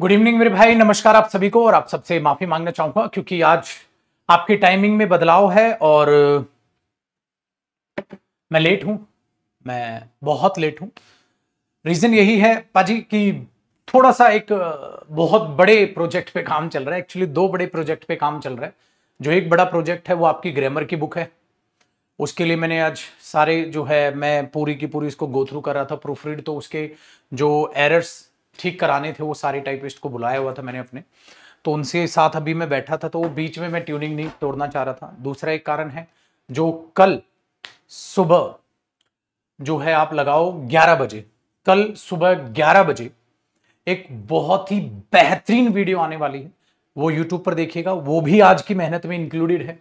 good evening मेरे भाई नमस्कार आप सभी को और आप सबसे माफी मांगना चाहूंगा क्योंकि आज आपकी टाइमिंग में बदलाव है और मैं लेट हूं मैं बहुत लेट हूं रीजन यही है पाजी कि थोड़ा सा एक बहुत बड़े प्रोजेक्ट पे काम चल रहा है एक्चुअली दो बड़े प्रोजेक्ट पे काम चल रहा है जो एक बड़ा प्रोजेक्ट है वो आपकी ग्रामर की बुक है उसके लिए मैंने आज सारे जो है मैं पूरी की पूरी इसको गो थ्रू कर रहा था प्रूफ रीड तो उसके जो एरर्स ठीक कराने थे वो सारे टाइपिस्ट को बुलाया हुआ था मैंने अपने तो उनसे साथ अभी मैं बैठा था तो वो बीच में मैं ट्यूनिंग नहीं तोड़ना चाह रहा था दूसरा एक कारण है जो कल सुबह जो है आप लगाओ 11 बजे कल सुबह 11 बजे एक बहुत ही बेहतरीन वीडियो आने वाली है वो यूट्यूब पर देखिएगा वो भी आज की मेहनत में इंक्लूडेड है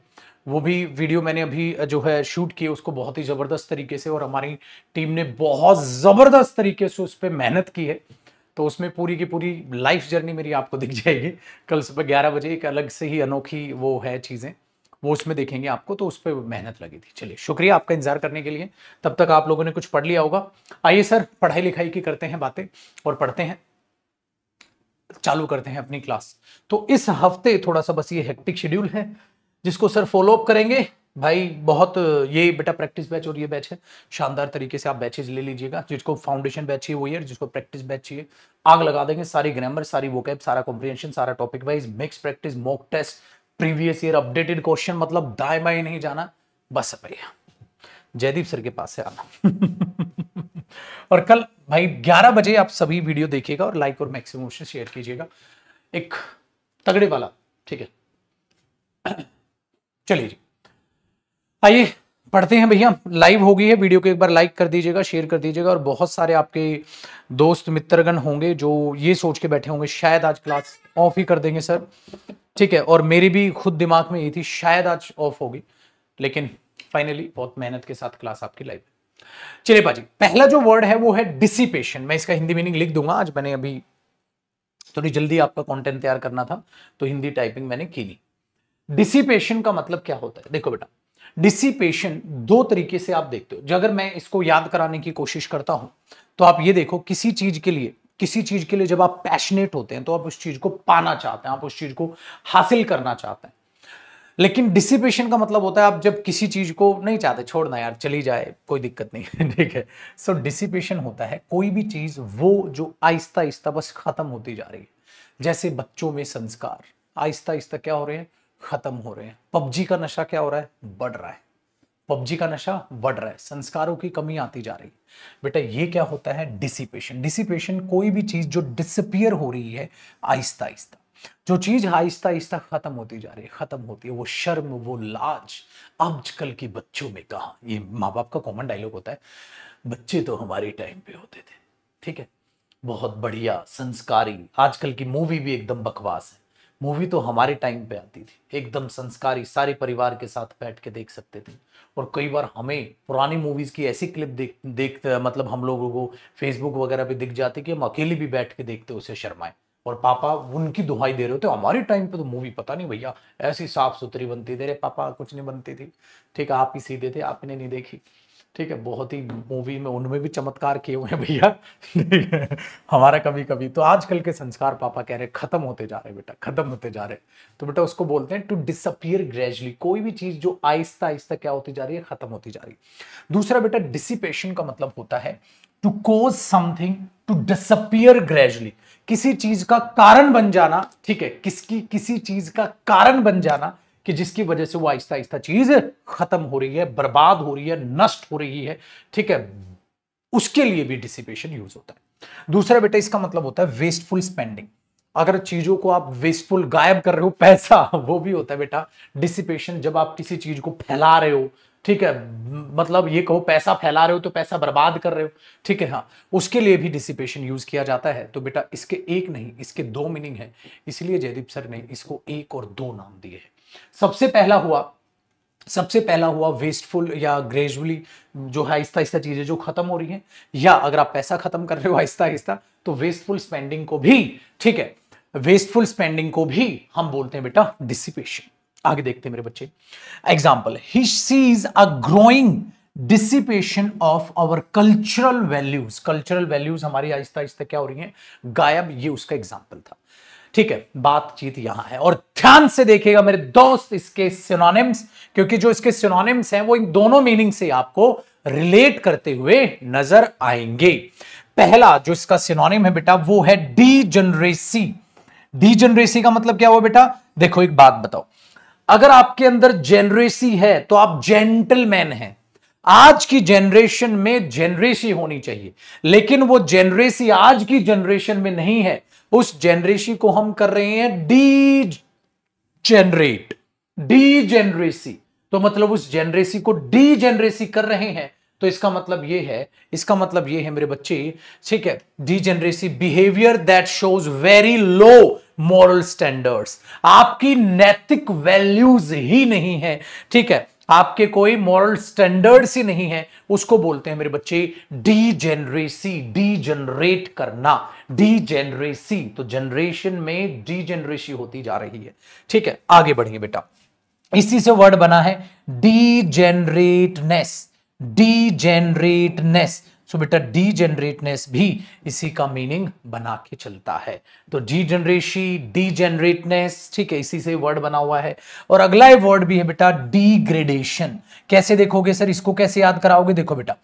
वो भी वीडियो मैंने अभी जो है शूट किए उसको बहुत ही ज़बरदस्त तरीके से और हमारी टीम ने बहुत ज़बरदस्त तरीके से उस पर मेहनत की है तो उसमें पूरी की पूरी लाइफ जर्नी मेरी आपको दिख जाएगी कल सुबह ग्यारह बजे एक अलग से ही अनोखी वो है चीज़ें वो उसमें देखेंगे आपको तो उस पर मेहनत लगी थी चलिए शुक्रिया आपका इंतजार करने के लिए तब तक आप लोगों ने कुछ पढ़ लिया होगा आइए सर पढ़ाई लिखाई की करते हैं बातें और पढ़ते हैं चालू करते हैं अपनी क्लास तो इस हफ्ते थोड़ा सा बस ये हेक्टिक शेड्यूल है जिसको सर फॉलोअप करेंगे भाई बहुत ये बेटा प्रैक्टिस बैच और ये बैच है शानदार तरीके से आप बैचेज ले लीजिएगा जिसको फाउंडेशन बैच चाहिए वो ईयर जिसको प्रैक्टिस बैच चाहिए आग लगा देंगे सारी ग्रामर सारी वोकैब सारा कॉम्प्रिहेंशन सारा topic wise mix practice mock test previous year updated question मतलब दाए बाएं नहीं जाना बस भैया जयदीप सर के पास से आना और कल भाई 11 बजे आप सभी वीडियो देखिएगा और लाइक और मैक्सिमम शेयर कीजिएगा एक तगड़े वाला ठीक है चलिए जी आइए पढ़ते हैं भैया लाइव हो गई है वीडियो को एक बार लाइक कर दीजिएगा शेयर कर दीजिएगा और बहुत सारे आपके दोस्त मित्रगण होंगे जो ये सोच के बैठे होंगे शायद आज क्लास ऑफ ही कर देंगे सर ठीक है और मेरी भी खुद दिमाग में ये थी शायद आज ऑफ होगी लेकिन फाइनली बहुत मेहनत के साथ क्लास आपकी लाइव चलिए पाजी पहला जो वर्ड है वो है डिसिपेशन मैं इसका हिंदी मीनिंग लिख दूंगा आज मैंने अभी थोड़ी जल्दी आपका कंटेंट तैयार करना था तो हिंदी टाइपिंग मैंने की नहीं डिसिपेशन का मतलब क्या होता है देखो बेटा डिसिपेशन दो तरीके से आप देखते हो अगर मैं इसको याद कराने की कोशिश करता हूं तो आप ये देखो किसी चीज के लिए किसी चीज के लिए जब आप पैशनेट होते हैं तो आप उस चीज को पाना चाहते हैं आप उस चीज को हासिल करना चाहते हैं लेकिन डिसिपेशन का मतलब होता है आप जब किसी चीज को नहीं चाहते छोड़ना यार चली जाए कोई दिक्कत नहीं ठीक है सो डिसिपेशन होता है कोई भी चीज वो जो आहिस्ता आहिस्ता बस खत्म होती जा रही है जैसे बच्चों में संस्कार आहिस्ता आहिस्ता क्या हो रहे हैं खत्म हो रहे हैं पबजी का नशा क्या हो रहा है बढ़ रहा है पबजी का नशा बढ़ रहा है संस्कारों की कमी आती जा रही है बेटा ये क्या होता है डिसिपेशन डिसिपेशन कोई भी चीज़ जो डिसपियर हो रही है आहिस्ता आहिस्ता जो चीज़ आहिस्ता आहिस्ता ख़त्म होती जा रही है ख़त्म होती है वो शर्म वो लाज आजकल के बच्चों में कहा ये माँ बाप का कॉमन डायलॉग होता है बच्चे तो हमारे टाइम पे होते थे ठीक है बहुत बढ़िया संस्कारी आजकल की मूवी भी एकदम बकवास है मूवी तो हमारे टाइम पे आती थी एकदम संस्कारी सारे परिवार के साथ बैठ के देख सकते थे और कई बार हमें पुरानी मूवीज़ की ऐसी क्लिप देख देख मतलब हम लोगों को फेसबुक वगैरह पे दिख जाती कि हम अकेले भी बैठ के देखते उसे शर्माएं और पापा उनकी दुहाई दे रहे होते हमारे टाइम पे तो मूवी पता नहीं भैया ऐसी साफ सुथरी बनती थे पापा कुछ नहीं बनती थी ठीक है आप ही सीधे थे आपने नहीं देखी ठीक है बहुत ही मूवी में उनमें भी चमत्कार किए हुए हैं भैया हमारा कभी कभी तो आजकल के संस्कार पापा कह रहे खत्म होते जा रहे बेटा खत्म होते जा रहे तो बेटा उसको बोलते हैं टू डिसअपियर ग्रेजुअली कोई भी चीज जो आहिस्ता आहिस्ता क्या होती जा रही है खत्म होती जा रही है दूसरा बेटा डिसिपेशन का मतलब होता है to cause something to disappear gradually किसी चीज का कारण बन जाना ठीक है किसकी किसी चीज का कारण बन जाना कि जिसकी वजह से वो आहिस्ता आहिस्ता चीज खत्म हो रही है बर्बाद हो रही है नष्ट हो रही है ठीक है उसके लिए भी डिसिपेशन यूज होता है दूसरा बेटा इसका मतलब होता है वेस्टफुल स्पेंडिंग अगर चीजों को आप वेस्टफुल गायब कर रहे हो पैसा वो भी होता है बेटा डिसिपेशन जब आप किसी चीज को फैला रहे हो ठीक है मतलब ये कहो पैसा फैला रहे हो तो पैसा बर्बाद कर रहे हो ठीक है हाँ उसके लिए भी डिसिपेशन यूज किया जाता है तो बेटा इसके एक नहीं इसके दो मीनिंग है इसलिए जयदीप सर ने इसको एक और दो नाम दिए हैं सबसे पहला हुआ सबसे पहला हुआ वेस्टफुल या ग्रेजुअली जो है आहिस्ता आहिस्ता चीज़ें जो खत्म हो रही हैं या अगर आप पैसा खत्म कर रहे हो आहिस्ता आहिस्ता तो वेस्टफुल स्पेंडिंग को भी ठीक है वेस्टफुल स्पेंडिंग को भी हम बोलते हैं बेटा डिसिपेशन आगे देखते हैं मेरे बच्चे एग्जाम्पल ही sees a growing dissipation of our cultural values cultural values हमारी आहिस्ता आहिस्ता क्या हो रही है गायब ये उसका एग्जाम्पल था ठीक है बातचीत यहां है और ध्यान से देखिएगा मेरे दोस्त इसके सिनोनिम्स क्योंकि जो इसके सिनोनिम्स हैं वो इन दोनों मीनिंग से आपको रिलेट करते हुए नजर आएंगे पहला जो इसका सिनोनिम है बेटा वो है डी जनरेसी डी जनरेसी का मतलब क्या हुआ बेटा देखो एक बात बताओ अगर आपके अंदर जेनरेसी है तो आप जेंटलमैन हैं आज की जेनरेशन में जेनरेसी होनी चाहिए लेकिन वो जेनरेसी आज की जनरेशन में नहीं है उस जेनरेसी को हम कर रहे हैं डी जेनरेट डी जेनरेसी तो मतलब उस जेनरेसी को डी जेनरेसी कर रहे हैं तो इसका मतलब ये है इसका मतलब ये है मेरे बच्चे ठीक है degeneracy behaviour that shows very low moral standards आपकी नैतिक वैल्यूज ही नहीं है ठीक है आपके कोई मॉरल स्टैंडर्ड्स ही नहीं है उसको बोलते हैं मेरे बच्चे डी जेनरेसी डी जनरेट करना डी जेनरेसी तो जनरेशन में डी जेनरेसी होती जा रही है ठीक है आगे बढ़िए बेटा इसी से वर्ड बना है डी जेनरेटनेस डी जेनरेटनेस सो बेटा डी जनरेटनेस भी इसी का मीनिंग बना के चलता है तो डी जेनरेशी डी जनरेटनेस ठीक है इसी से वर्ड बना हुआ है और अगला वर्ड भी है बेटा डीग्रेडेशन कैसे देखोगे सर इसको कैसे याद कराओगे देखो बेटा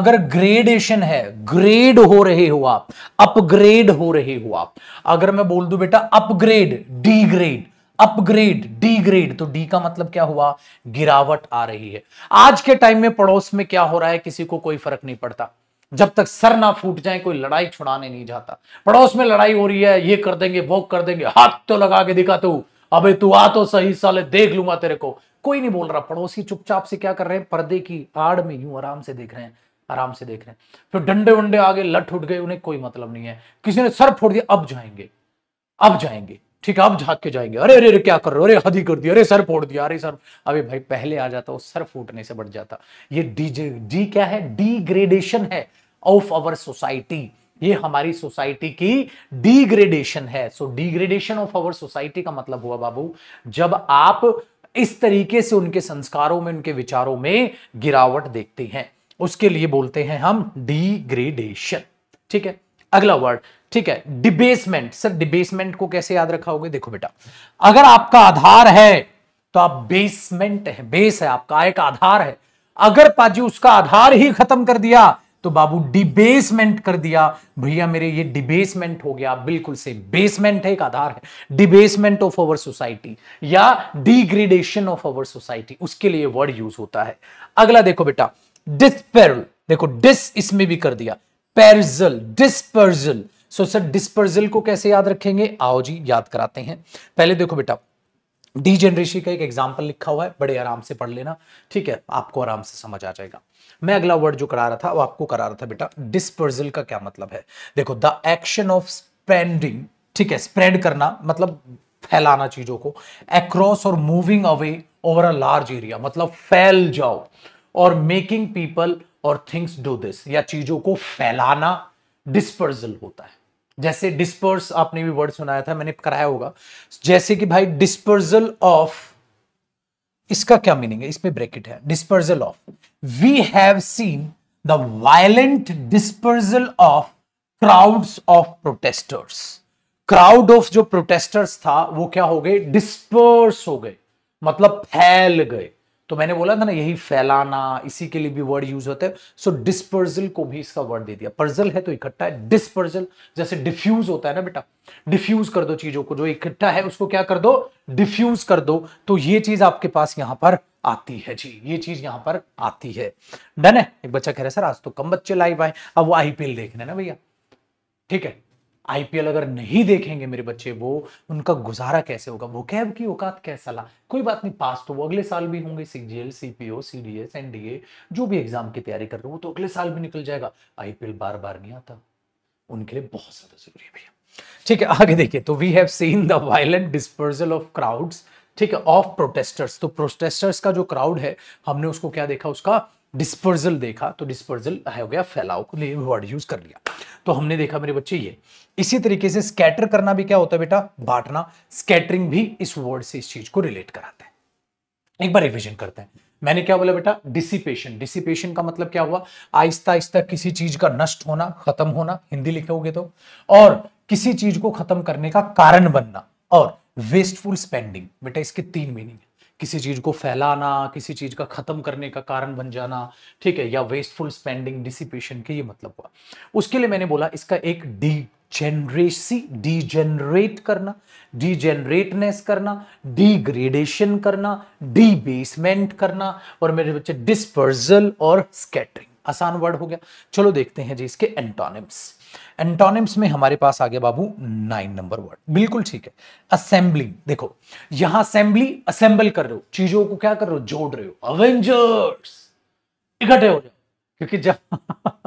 अगर ग्रेडेशन है ग्रेड हो रहे हो आप अपग्रेड हो रहे हो आप अगर मैं बोल दू बेटा अपग्रेड डीग्रेड अपग्रेड डीग्रेड तो डी का मतलब क्या हुआ गिरावट आ रही है आज के टाइम में पड़ोस में क्या हो रहा है किसी को कोई फर्क नहीं पड़ता जब तक सर ना फूट जाए कोई लड़ाई छुड़ाने नहीं जाता पड़ोस में लड़ाई हो रही है ये कर देंगे वो कर देंगे हाथ तो लगा के दिखा तू अबे तू आ तो सही साले देख लूंगा तेरे को कोई नहीं बोल रहा पड़ोसी चुपचाप से क्या कर रहे हैं पर्दे की आड़ में यूं आराम से देख रहे हैं आराम से देख रहे हैं फिर डंडे वंडे आगे लट उठ गए उन्हें कोई मतलब नहीं है किसी ने सर फोड़ दिया अब जाएंगे अब जाएंगे ठीक है अब झाक के जाएंगे अरे अरे अरे क्या कर रहे हो अरे हदी कर दिया अरे सर फोड़ दिया अरे सर अरे भाई पहले आ जाता वो सर फूटने से बढ़ जाता ये डीजे डी क्या है डिग्रेडेशन है ऑफ अवर सोसाइटी ये हमारी सोसाइटी की डिग्रेडेशन है so degradation of our society का मतलब हुआ बाबू जब आप इस तरीके से उनके संस्कारों में उनके विचारों में गिरावट देखते हैं उसके लिए बोलते हैं हम डिग्रेडेशन ठीक है अगला वर्ड ठीक है डिबेसमेंट सर डिबेसमेंट को कैसे याद रखा होगा देखो बेटा अगर आपका आधार है तो आप बेसमेंट है बेस है आपका एक आधार है अगर पाजी उसका आधार ही खत्म कर दिया तो बाबू डिबेसमेंट कर दिया भैया मेरे ये डिबेसमेंट हो गया बिल्कुल से बेसमेंट है एक आधार है डिबेसमेंट ऑफ अवर सोसाइटी या डिग्रेडेशन ऑफ अवर सोसाइटी उसके लिए वर्ड यूज होता है अगला देखो बेटा डिस्पेरल देखो डिस इसमें भी कर दिया पेरजल डिस्पर्जल सो सर डिस्पर्जल को कैसे याद रखेंगे आओ जी याद कराते हैं पहले देखो बेटा डी जनरेशी का एक एग्जाम्पल लिखा हुआ है बड़े आराम से पढ़ लेना ठीक है आपको आराम से समझ आ जाएगा मैं अगला वर्ड जो करा रहा था वो आपको करा रहा था बेटा डिस्पर्जल का क्या मतलब है देखो द एक्शन ऑफ स्पेंडिंग ठीक है स्प्रेड करना मतलब फैलाना चीजों को अक्रॉस और moving away over a large area मतलब फैल जाओ और मेकिंग पीपल और थिंग्स डू दिस या चीजों को फैलाना डिस्पर्जल होता है जैसे डिस्पर्स आपने भी वर्ड सुनाया था मैंने कराया होगा जैसे कि भाई डिस्पर्जल ऑफ इसका क्या मीनिंग है इसमें ब्रैकेट है dispersal of we have seen the violent dispersal of crowds of protesters crowd of जो प्रोटेस्टर्स था वो क्या हो गए डिस्पर्स हो गए मतलब फैल गए तो मैंने बोला था ना यही फैलाना इसी के लिए भी वर्ड यूज होता है सो डिस्पर्जल को भी इसका वर्ड दे दिया पर्जल है तो इकट्ठा है डिस्पर्जल जैसे डिफ्यूज होता है ना बेटा डिफ्यूज कर दो चीजों को जो इकट्ठा है उसको क्या कर दो डिफ्यूज कर दो तो ये चीज आपके पास यहां पर आती है जी ये चीज यहां पर आती है डन है एक बच्चा कह रहा है सर आज तो कम बच्चे लाइव आए अब वो आईपीएल देख रहे ना भैया ठीक है आईपीएल अगर नहीं देखेंगे मेरे बच्चे वो उनका गुजारा कैसे होगा वो कैब की औकात कैसा ला कोई बात नहीं पास तो वो अगले साल भी होंगे सीजीएल सीपीओ सीडीएस एनडीए जो भी एग्जाम की तैयारी कर रहे हो वो तो अगले साल भी निकल जाएगा आईपीएल बार बार नहीं आता उनके लिए बहुत ज्यादा जरूरी है भैया ठीक है आगे देखिए तो we have seen the violent dispersal of crowds ठीक है ऑफ प्रोटेस्टर्स तो प्रोटेस्टर्स का जो क्राउड है हमने उसको क्या देखा उसका डिस्पर्जल देखा तो डिस्पर्जल हो गया फैलाव को वर्ड यूज कर लिया तो हमने देखा मेरे बच्चे ये इसी तरीके से स्कैटर करना भी क्या होता है बेटा बांटना स्कैटरिंग भी इस वर्ड से इस चीज को रिलेट कराते हैं एक बार रिविजन करते हैं मैंने क्या बोला बेटा डिसिपेशन डिसिपेशन का मतलब क्या हुआ आहिस्ता आहिस्ता किसी चीज का नष्ट होना खत्म होना हिंदी लिखोगे तो और किसी चीज को खत्म करने का कारण बनना और वेस्टफुल स्पेंडिंग बेटा इसके तीन मीनिंग किसी चीज़ को फैलाना किसी चीज़ का ख़त्म करने का कारण बन जाना ठीक है या वेस्टफुल स्पेंडिंग डिसिपेशन के ये मतलब हुआ उसके लिए मैंने बोला इसका एक डी जनरेसी डीजेनरेट करना डीजेनरेटनेस करना डिग्रेडेशन करना डीबेसमेंट करना और मेरे बच्चे डिस्पर्जल और स्कैटरिंग आसान वर्ड हो गया चलो देखते हैं जी इसके एंटोनिम्स एंटोनिम्स में हमारे पास आ गया बाबू नाइन नंबर वर्ड बिल्कुल ठीक है असेंबलिंग देखो यहां असेंबली असेंबल कर रहे हो चीजों को क्या कर रहे हो जोड़ रहे हो अवेंजर्स इकट्ठे हो जाओ क्योंकि जब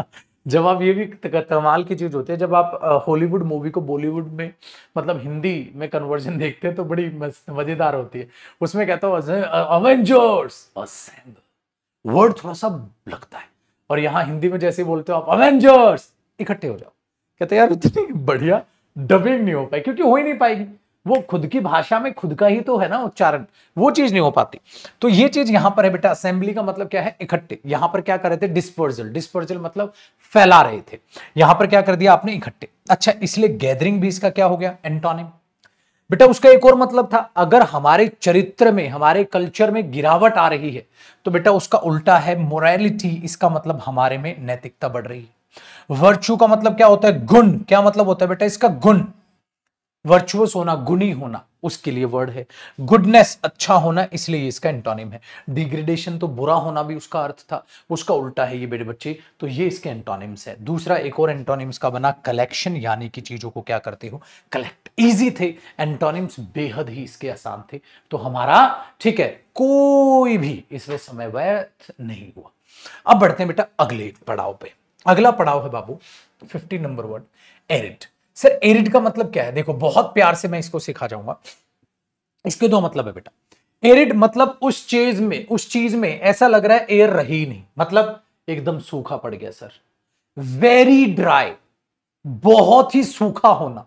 जब आप ये भी कमाल की चीज होती है जब आप हॉलीवुड मूवी को बॉलीवुड में मतलब हिंदी में कन्वर्जन देखते हैं तो बड़ी मजेदार होती है उसमें कहता हूँ अवेंजर्स वर्ड थोड़ा सा लगता है और यहां हिंदी में जैसे बोलते हो आप अवेंजर्स इकट्ठे हो जाओ कहते यार इतनी बढ़िया डबिंग नहीं हो पाई क्योंकि हो ही नहीं पाएगी वो खुद की भाषा में खुद का ही तो है ना उच्चारण वो चीज नहीं हो पाती तो ये चीज यहां पर है बेटा असेंबली का मतलब क्या है इकट्ठे यहां पर क्या कर रहे थे डिस्पर्जल डिस्पर्जल मतलब फैला रहे थे यहां पर क्या कर दिया आपने इकट्ठे अच्छा इसलिए गैदरिंग भी इसका क्या हो गया एंटोनिम बेटा उसका एक और मतलब था अगर हमारे चरित्र में हमारे कल्चर में गिरावट आ रही है तो बेटा उसका उल्टा है मोरालिटी इसका मतलब हमारे में नैतिकता बढ़ रही है वर्चू का मतलब क्या होता है गुण क्या मतलब होता है बेटा इसका गुण वर्चुअस होना गुणी होना उसके लिए वर्ड है गुडनेस अच्छा होना इसलिए इसका एंटोनिम है डिग्रेडेशन तो बुरा होना भी उसका अर्थ था उसका उल्टा है ये बेटे बच्चे तो ये इसके एंटोनिम्स है दूसरा एक और एंटोनिम्स का बना कलेक्शन यानी कि चीजों को क्या करते हो कलेक्ट इजी थे एंटोनिम्स बेहद ही इसके आसान थे तो हमारा ठीक है कोई भी इसमें समय व्यर्थ नहीं हुआ अब बढ़ते हैं बेटा अगले पड़ाव पर अगला पड़ाव है बाबू fifty number word arid sir arid का मतलब क्या है देखो बहुत प्यार से मैं इसको सिखा जाऊंगा इसके दो मतलब है बेटा एरिड मतलब उस चीज में उस चीज में ऐसा लग रहा है एयर रही नहीं मतलब एकदम सूखा पड़ गया सर वेरी ड्राई बहुत ही सूखा होना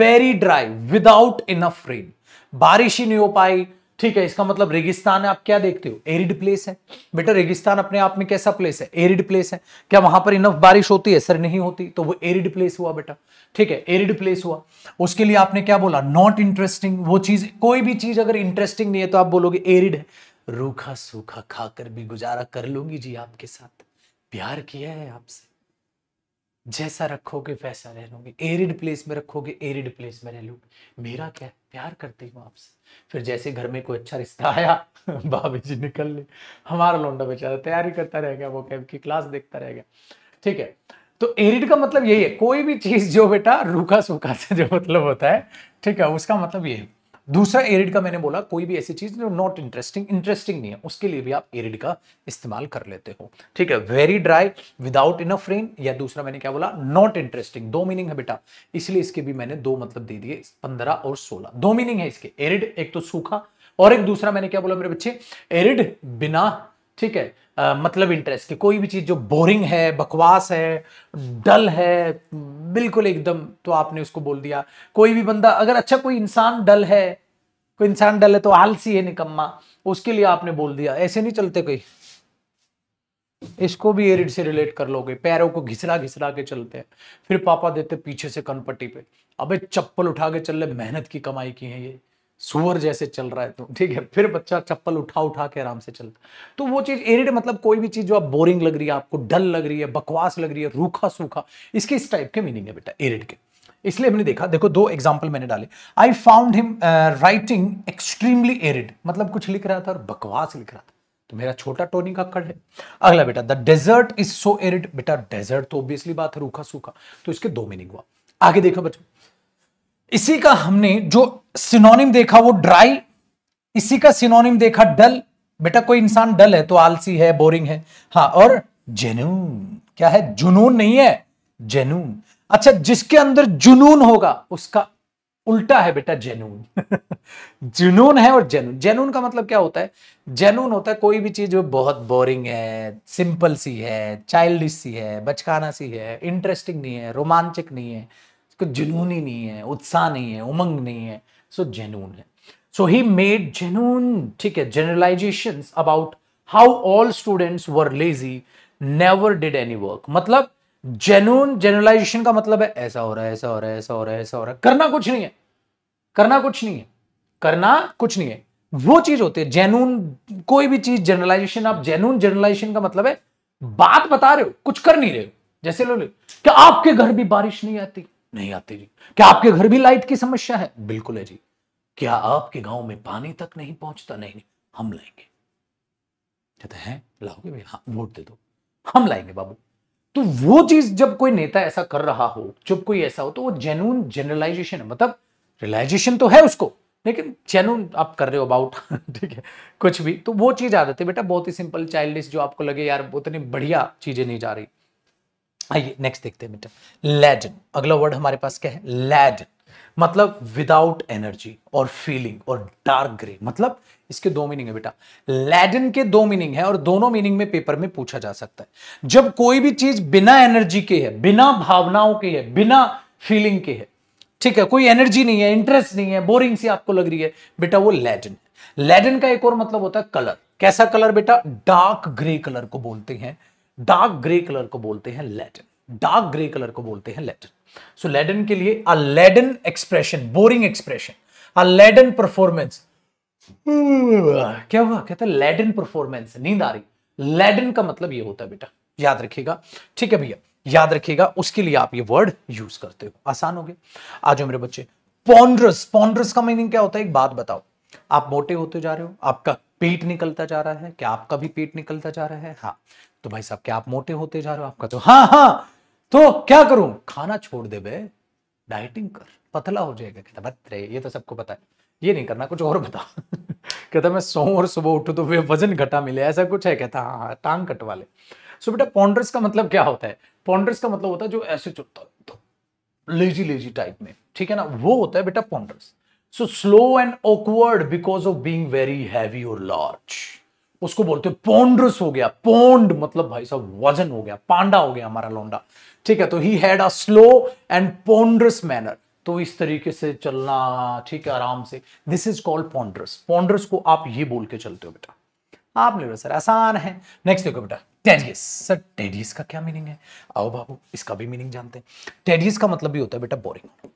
very dry without enough rain बारिश ही नहीं हो पाई ठीक है इसका मतलब रेगिस्तान है आप क्या देखते हो एरिड प्लेस है बेटा रेगिस्तान अपने आप में कैसा प्लेस है एरिड प्लेस है क्या वहां पर इनफ बारिश होती है सर नहीं होती तो वो एरिड प्लेस हुआ बेटा ठीक है एरिड प्लेस हुआ उसके लिए आपने क्या बोला नॉट इंटरेस्टिंग वो चीज कोई भी चीज अगर इंटरेस्टिंग नहीं है तो आप बोलोगे एरिड है रूखा सूखा खाकर भी गुजारा कर लूंगी जी आपके साथ प्यार किया है आपसे जैसा रखोगे वैसा रह लूंगी एरिड प्लेस में रखोगे एरिड प्लेस में रह लूंगी मेरा क्या प्यार करती हूँ आपसे फिर जैसे घर में कोई अच्छा रिश्ता आया भाभी जी निकल ले हमारा लौंडा बेचारा तैयारी करता रह गया वो कैब की क्लास देखता रह गया ठीक है तो एरिड का मतलब यही है कोई भी चीज जो बेटा रूखा सूखा से जो मतलब होता है ठीक है उसका मतलब ये है दूसरा एरिड का मैंने बोला कोई भी ऐसी चीज जो नॉट इंटरेस्टिंग इंटरेस्टिंग नहीं है उसके लिए भी आप एरिड का इस्तेमाल कर लेते हो ठीक है very dry without enough rain या दूसरा मैंने क्या बोला नॉट इंटरेस्टिंग दो मीनिंग है बेटा इसलिए इसके भी मैंने दो मतलब दे दिए पंद्रह और सोलह दो मीनिंग है इसके एरिड एक तो सूखा और एक दूसरा मैंने क्या बोला मेरे बच्चे एरिड बिना ठीक है आ, मतलब इंटरेस्ट की कोई भी चीज़ जो बोरिंग है बकवास है डल है बिल्कुल एकदम तो आपने उसको बोल दिया कोई भी बंदा अगर अच्छा कोई इंसान डल है कोई इंसान डल है तो आलसी है निकम्मा उसके लिए आपने बोल दिया ऐसे नहीं चलते कोई इसको भी एरिड से रिलेट कर लोगे पैरों को घिसरा घिसरा के चलते हैं फिर पापा देते पीछे से कनपट्टी पे अबे चप्पल उठा के चल रहे मेहनत की कमाई की है ये सुअर जैसे चल रहा है तो ठीक है फिर बच्चा चप्पल उठा उठा के आराम से चलता तो वो चीज़ एरिड मतलब कोई भी चीज़ जो आप बोरिंग लग रही है आपको डल लग रही है बकवास लग रही है रूखा सूखा इसके इस टाइप के मीनिंग है बेटा एरिड के इसलिए हमने देखा देखो दो एग्जाम्पल मैंने डाले I found him writing extremely arid मतलब कुछ लिख रहा था और बकवास लिख रहा था तो मेरा छोटा टोनी कड़ है अगला बेटा the desert is so arid बेटा डेजर्ट तो ऑब्वियसली बात है रूखा सूखा तो इसके दो मीनिंग हुआ आगे देखो बच्चों इसी का हमने जो सिनोनिम देखा वो ड्राई इसी का सिनोनिम देखा डल बेटा कोई इंसान डल है तो आलसी है बोरिंग है हाँ और जेनून क्या है जुनून नहीं है जेनून अच्छा जिसके अंदर जुनून होगा उसका उल्टा है बेटा जेनून जुनून है और जेनून जेनून का मतलब क्या होता है जेनून होता है कोई भी चीज जो बहुत बोरिंग है सिंपल सी है चाइल्डिश सी है बचकाना सी है इंटरेस्टिंग नहीं है रोमांचक नहीं है कुछ जुनून ही नहीं है उत्साह नहीं है उमंग नहीं है सो so, है सो ही मेड जेनून ठीक है generalisation about how all students were lazy never did any work मतलब जेनून जनरलाइजेशन का मतलब है ऐसा हो रहा है ऐसा हो रहा है ऐसा हो रहा है ऐसा हो रहा है करना कुछ नहीं है करना कुछ नहीं है करना कुछ नहीं है वो चीज होती है जेनून कोई भी चीज जनरलाइजेशन आप जेनून जनरलाइजेशन का मतलब है बात बता रहे हो कुछ कर नहीं रहे हो जैसे लो, लो क्या आपके घर भी बारिश नहीं आती नहीं आती जी क्या आपके घर भी लाइट की समस्या है बिल्कुल है जी क्या आपके गांव में पानी तक नहीं पहुंचता नहीं, नहीं हम लाएंगे कहते हैं लाओगे भाई हाँ वोट दे दो हम लाएंगे बाबू तो वो चीज जब कोई नेता ऐसा कर रहा हो जब कोई ऐसा हो तो वो जेन्यून जनरलाइजेशन है मतलब रियलाइजेशन तो है उसको लेकिन जेन्यून आप कर रहे हो अबाउट ठीक है कुछ भी तो वो चीज आ जाती है बेटा बहुत ही सिंपल चाइल्डिश जो आपको लगे यार उतनी बढ़िया चीजें नहीं जा रही आइए नेक्स्ट देखते हैं बेटा लेडन अगला वर्ड हमारे पास क्या है लेडन मतलब विदाउट एनर्जी और फीलिंग और डार्क ग्रे मतलब इसके दो मीनिंग है बेटा लेडन के दो मीनिंग है और दोनों मीनिंग में पेपर में पूछा जा सकता है जब कोई भी चीज बिना एनर्जी के है बिना भावनाओं के है बिना फीलिंग के है ठीक है कोई एनर्जी नहीं है इंटरेस्ट नहीं है बोरिंग सी आपको लग रही है बेटा वो लेडन है लेडन का एक और मतलब होता है कलर कैसा कलर बेटा डार्क ग्रे कलर को बोलते हैं डार्क ग्रे कलर को बोलते हैं लेटन डार्क ग्रे कलर को बोलते हैं लेटन सो लेडन के लिए a leaden expression boring expression a leaden performance क्या हुआ कहता है लेडन परफॉर्मेंस नींद आ रही लेडन का मतलब ये होता है बेटा याद रखिएगा ठीक है भैया याद रखिएगा उसके लिए आप ये वर्ड यूज करते हो आसान हो गया आज मेरे बच्चे पॉन्ड्रस पॉन्ड्रस का मीनिंग क्या होता है एक बात बताओ आप मोटे होते जा रहे हो आपका पेट निकलता जा रहा है क्या आपका भी पेट निकलता जा रहा है हाँ तो भाई साहब क्या आप मोटे होते जा रहे हो आपका तो हाँ हाँ तो क्या करूं खाना छोड़ दे बे डाइटिंग कर पतला हो जाएगा कहता बत्रे ये तो सबको पता है ये नहीं करना कुछ और बता कहता मैं सो और सुबह उठू तो वजन घटा मिले ऐसा कुछ है कहता हाँ हाँ टांग कटवा ले सो बेटा पॉन्ड्रस का मतलब क्या होता है पॉन्ड्रस का मतलब होता है जो ऐसे चुटता तो, लेजी लेजी टाइप में ठीक है ना वो होता है बेटा ponderous so slow and awkward because of being very heavy और लार्ज उसको बोलते हैं पोंड्रस हो गया पोंड मतलब भाई साहब वजन हो गया पांडा हो गया हमारा लौंडा ठीक है तो he had a slow and ponderous manner तो इस तरीके से चलना ठीक है आराम से this is called ponderous ponderous को आप ये बोल के चलते हो बेटा आप ले सर आसान है नेक्स्ट देखो बेटा टेरियस सर टेरियस का क्या मीनिंग है आओ बाबू इसका भी मीनिंग जानते हैं टेरियस का मतलब भी होता है बेटा बोरिंग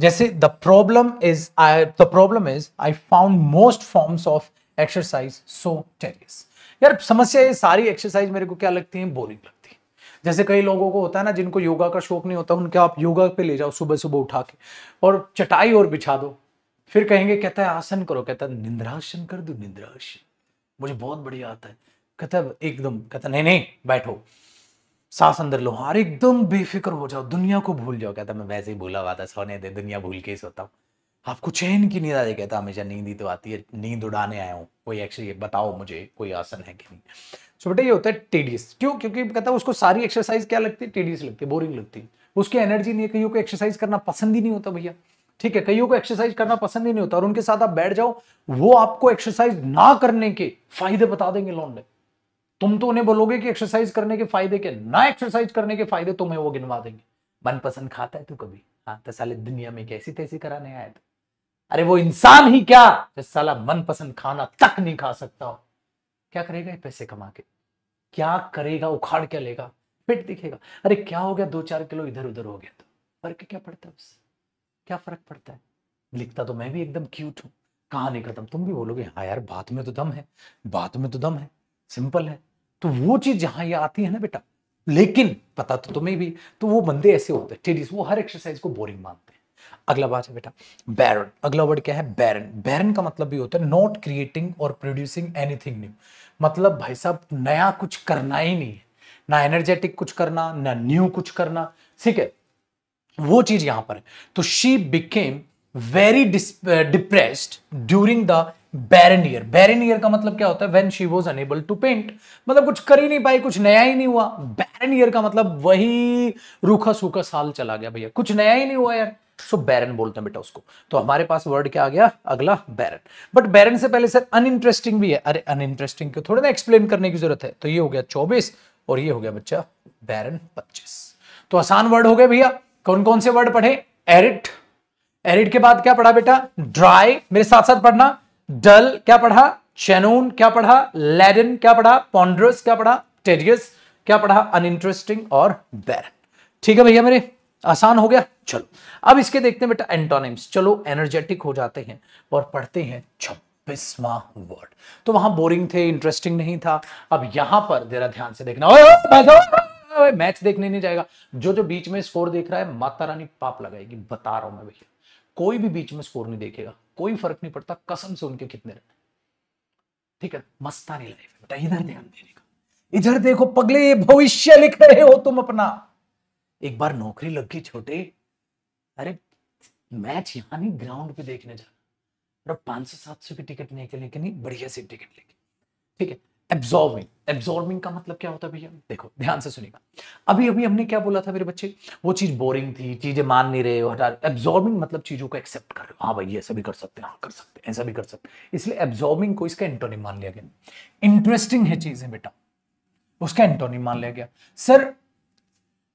जैसे the problem is I the problem is I found most forms of exercise so tedious यार समस्या ये सारी एक्सरसाइज मेरे को क्या लगती है बोरिंग लगती है जैसे कई लोगों को होता है ना जिनको योगा का शौक नहीं होता उनके आप योगा पे ले जाओ सुबह सुबह उठा के और चटाई और बिछा दो फिर कहेंगे कहता है आसन करो कहता है निंद्रासन कर दो निंद्रासन मुझे बहुत बढ़िया आता है कहता है एकदम कहता नहीं नहीं बैठो सांस अंदर लो और एकदम बेफिक्र हो जाओ दुनिया को भूल जाओ कहता मैं वैसे ही भूला हुआ था सोने दे दुनिया भूल के ही सोता हूँ आपको चैन की नींद आ जाए कहता हमेशा नींद ही तो आती है नींद उड़ाने आया हूँ कोई एक्सरसाइज बताओ मुझे कोई आसन है कि नहीं सो तो बेटा ये होता है टेडियस क्यों क्योंकि कहता है उसको सारी एक्सरसाइज क्या लगती है टेडियस लगती है बोरिंग लगती है उसकी एनर्जी नहीं है कईयों को एक्सरसाइज करना पसंद ही नहीं होता भैया ठीक है कईयों को एक्सरसाइज करना पसंद ही नहीं होता और उनके साथ आप बैठ जाओ वो आपको एक्सरसाइज ना करने के फायदे बता देंगे लॉन्ड तुम तो उन्हें बोलोगे कि एक्सरसाइज करने के फायदे के ना एक्सरसाइज करने के फायदे तुम्हें वो गिनवा देंगे मनपसंद खाता है तू कभी हाँ तो साले दुनिया में कैसी तैसी कराने आया था अरे वो इंसान ही क्या जो साला मनपसंद खाना तक नहीं खा सकता हो क्या करेगा ये पैसे कमा के क्या करेगा उखाड़ क्या लेगा फिट दिखेगा अरे क्या हो गया दो चार किलो इधर उधर हो गया तो फर्क क्या पड़ता है उससे क्या फर्क पड़ता है लिखता तो मैं भी एकदम क्यूट हूँ कहानी का दम तुम भी बोलोगे हाँ यार बात में तो दम है बात में तो दम है सिंपल है तो वो चीज जहां ये आती है ना बेटा लेकिन पता तो तुम्हें भी तो वो बंदे ऐसे होते हैं वो हर एक्सरसाइज को बोरिंग मानते हैं अगला बात है बेटा बैरन अगला वर्ड क्या है बैरन बैरन का मतलब भी होता है नॉट क्रिएटिंग और प्रोड्यूसिंग एनीथिंग न्यू मतलब भाई साहब नया कुछ करना ही नहीं है ना एनर्जेटिक कुछ करना ना न्यू कुछ करना ठीक है वो चीज यहां पर है तो she became very depressed during the barren year barren year का मतलब क्या होता है when she was unable to paint मतलब कुछ कर ही नहीं पाई कुछ नया ही नहीं हुआ बैरन ईयर का मतलब वही रूखा सूखा साल चला गया भैया कुछ नया ही नहीं हुआ यार सो बैरन बोलते हैं बेटा उसको तो हमारे पास वर्ड क्या आ गया अगला बैरन बट बैरन से पहले सर अनइंटरेस्टिंग भी है अरे अनइंटरेस्टिंग क्यों थोड़ा ना एक्सप्लेन करने की जरूरत है तो ये हो गया चौबीस और ये हो गया बच्चा बैरन पच्चीस तो आसान वर्ड हो गया भैया कौन कौन से वर्ड पढ़े एरिट एरिट के बाद क्या पढ़ा बेटा ड्राई मेरे साथ साथ पढ़ना डल क्या पढ़ा चेनून क्या पढ़ा लेडन क्या पढ़ा पॉन्ड्रस क्या पढ़ा टेरियस क्या पढ़ा अनइंटरेस्टिंग और बैरन ठीक है भैया मेरे आसान हो गया चलो अब इसके देखते हैं बेटा एंटोनिम्स चलो एनर्जेटिक हो जाते हैं और पढ़ते हैं छब्बीसवा वर्ड तो वहां बोरिंग थे इंटरेस्टिंग नहीं था अब यहां पर जरा ध्यान से देखना ओए ओए मैच देखने नहीं जाएगा जो जो बीच में स्कोर देख रहा है माता रानी पाप लगाएगी बता रहा हूं मैं भैया कोई भी बीच में स्कोर नहीं देखेगा कोई फर्क नहीं पड़ता कसम से उनके कितने रहते ठीक है मस्तानी लाइफ बेटा इधर ध्यान देने का इधर देखो पगले भविष्य लिख रहे हो तुम अपना एक बार नौकरी लग गई छोटे अरे मैच यहाँ नहीं ग्राउंड पे देखने जाना और पांच सौ सात सौ की टिकट नहीं लेके नहीं बढ़िया सी टिकट लेके ठीक है एब्जॉर्बिंग एब्जॉर्बिंग का मतलब क्या होता है भैया देखो ध्यान से सुनिएगा अभी अभी हमने क्या बोला था मेरे बच्चे वो चीज बोरिंग थी चीजें मान नहीं रहे हो एब्जॉर्बिंग मतलब चीजों को एक्सेप्ट कर रहे हो हाँ भाई ऐसा भी कर सकते हैं हाँ कर सकते हैं ऐसा भी कर सकते हैं इसलिए एब्जॉर्बिंग को इसका एंटोनिम मान लिया गया इंटरेस्टिंग है चीजें बेटा उसका एंटोनिम मान लिया गया सर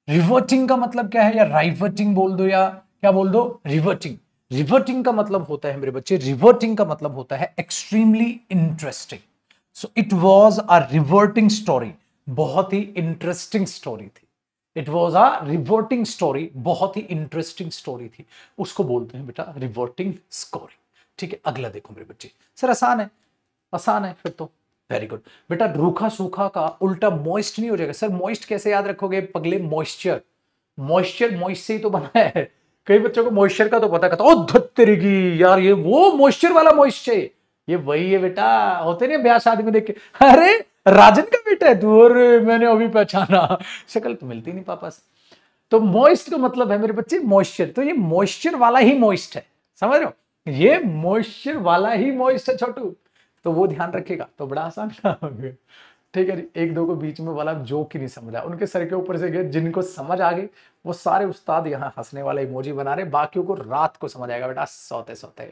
रिवर्टिंग का मतलब क्या है या राइवर्टिंग बोल दो या क्या बोल दो रिवर्टिंग रिवर्टिंग का मतलब होता है मेरे बच्चे रिवर्टिंग का मतलब होता है extremely interesting so it was a riveting story बहुत ही इंटरेस्टिंग स्टोरी थी it was a riveting story बहुत ही इंटरेस्टिंग स्टोरी थी उसको बोलते हैं बेटा रिवर्टिंग स्टोरी ठीक है अगला देखो मेरे बच्चे सर आसान है आसान है फिर तो वेरी गुड बेटा रूखा सूखा का उल्टा मॉइस्ट नहीं हो जाएगा सर मॉइस्ट कैसे याद रखोगे पगले मॉइस्चर मॉइस्चर मॉइस्ट से ही तो बना है कई बच्चों को मॉइस्चर का तो पता कहता ओ धत्तरी यार ये वो मॉइस्चर वाला मॉइस्चर ये वही है बेटा होते नहीं ब्याह शादी में देख के अरे राजन का बेटा है तू तो अरे मैंने अभी पहचाना शक्ल तो मिलती नहीं पापा से तो मॉइस्ट का मतलब है मेरे बच्चे मॉइस्चर तो ये मॉइस्चर वाला ही मॉइस्ट है समझ रहे हो ये मॉइस्चर वाला ही मॉइस्ट है छोटू तो वो ध्यान रखेगा तो बड़ा आसान काम ठीक है जी एक दो को बीच में वाला जोक ही नहीं समझा उनके सर के ऊपर से गए जिनको समझ आ गई वो सारे उस्ताद यहाँ हंसने वाला इमोजी बना रहे बाकी को रात को समझ आएगा बेटा सौते सौते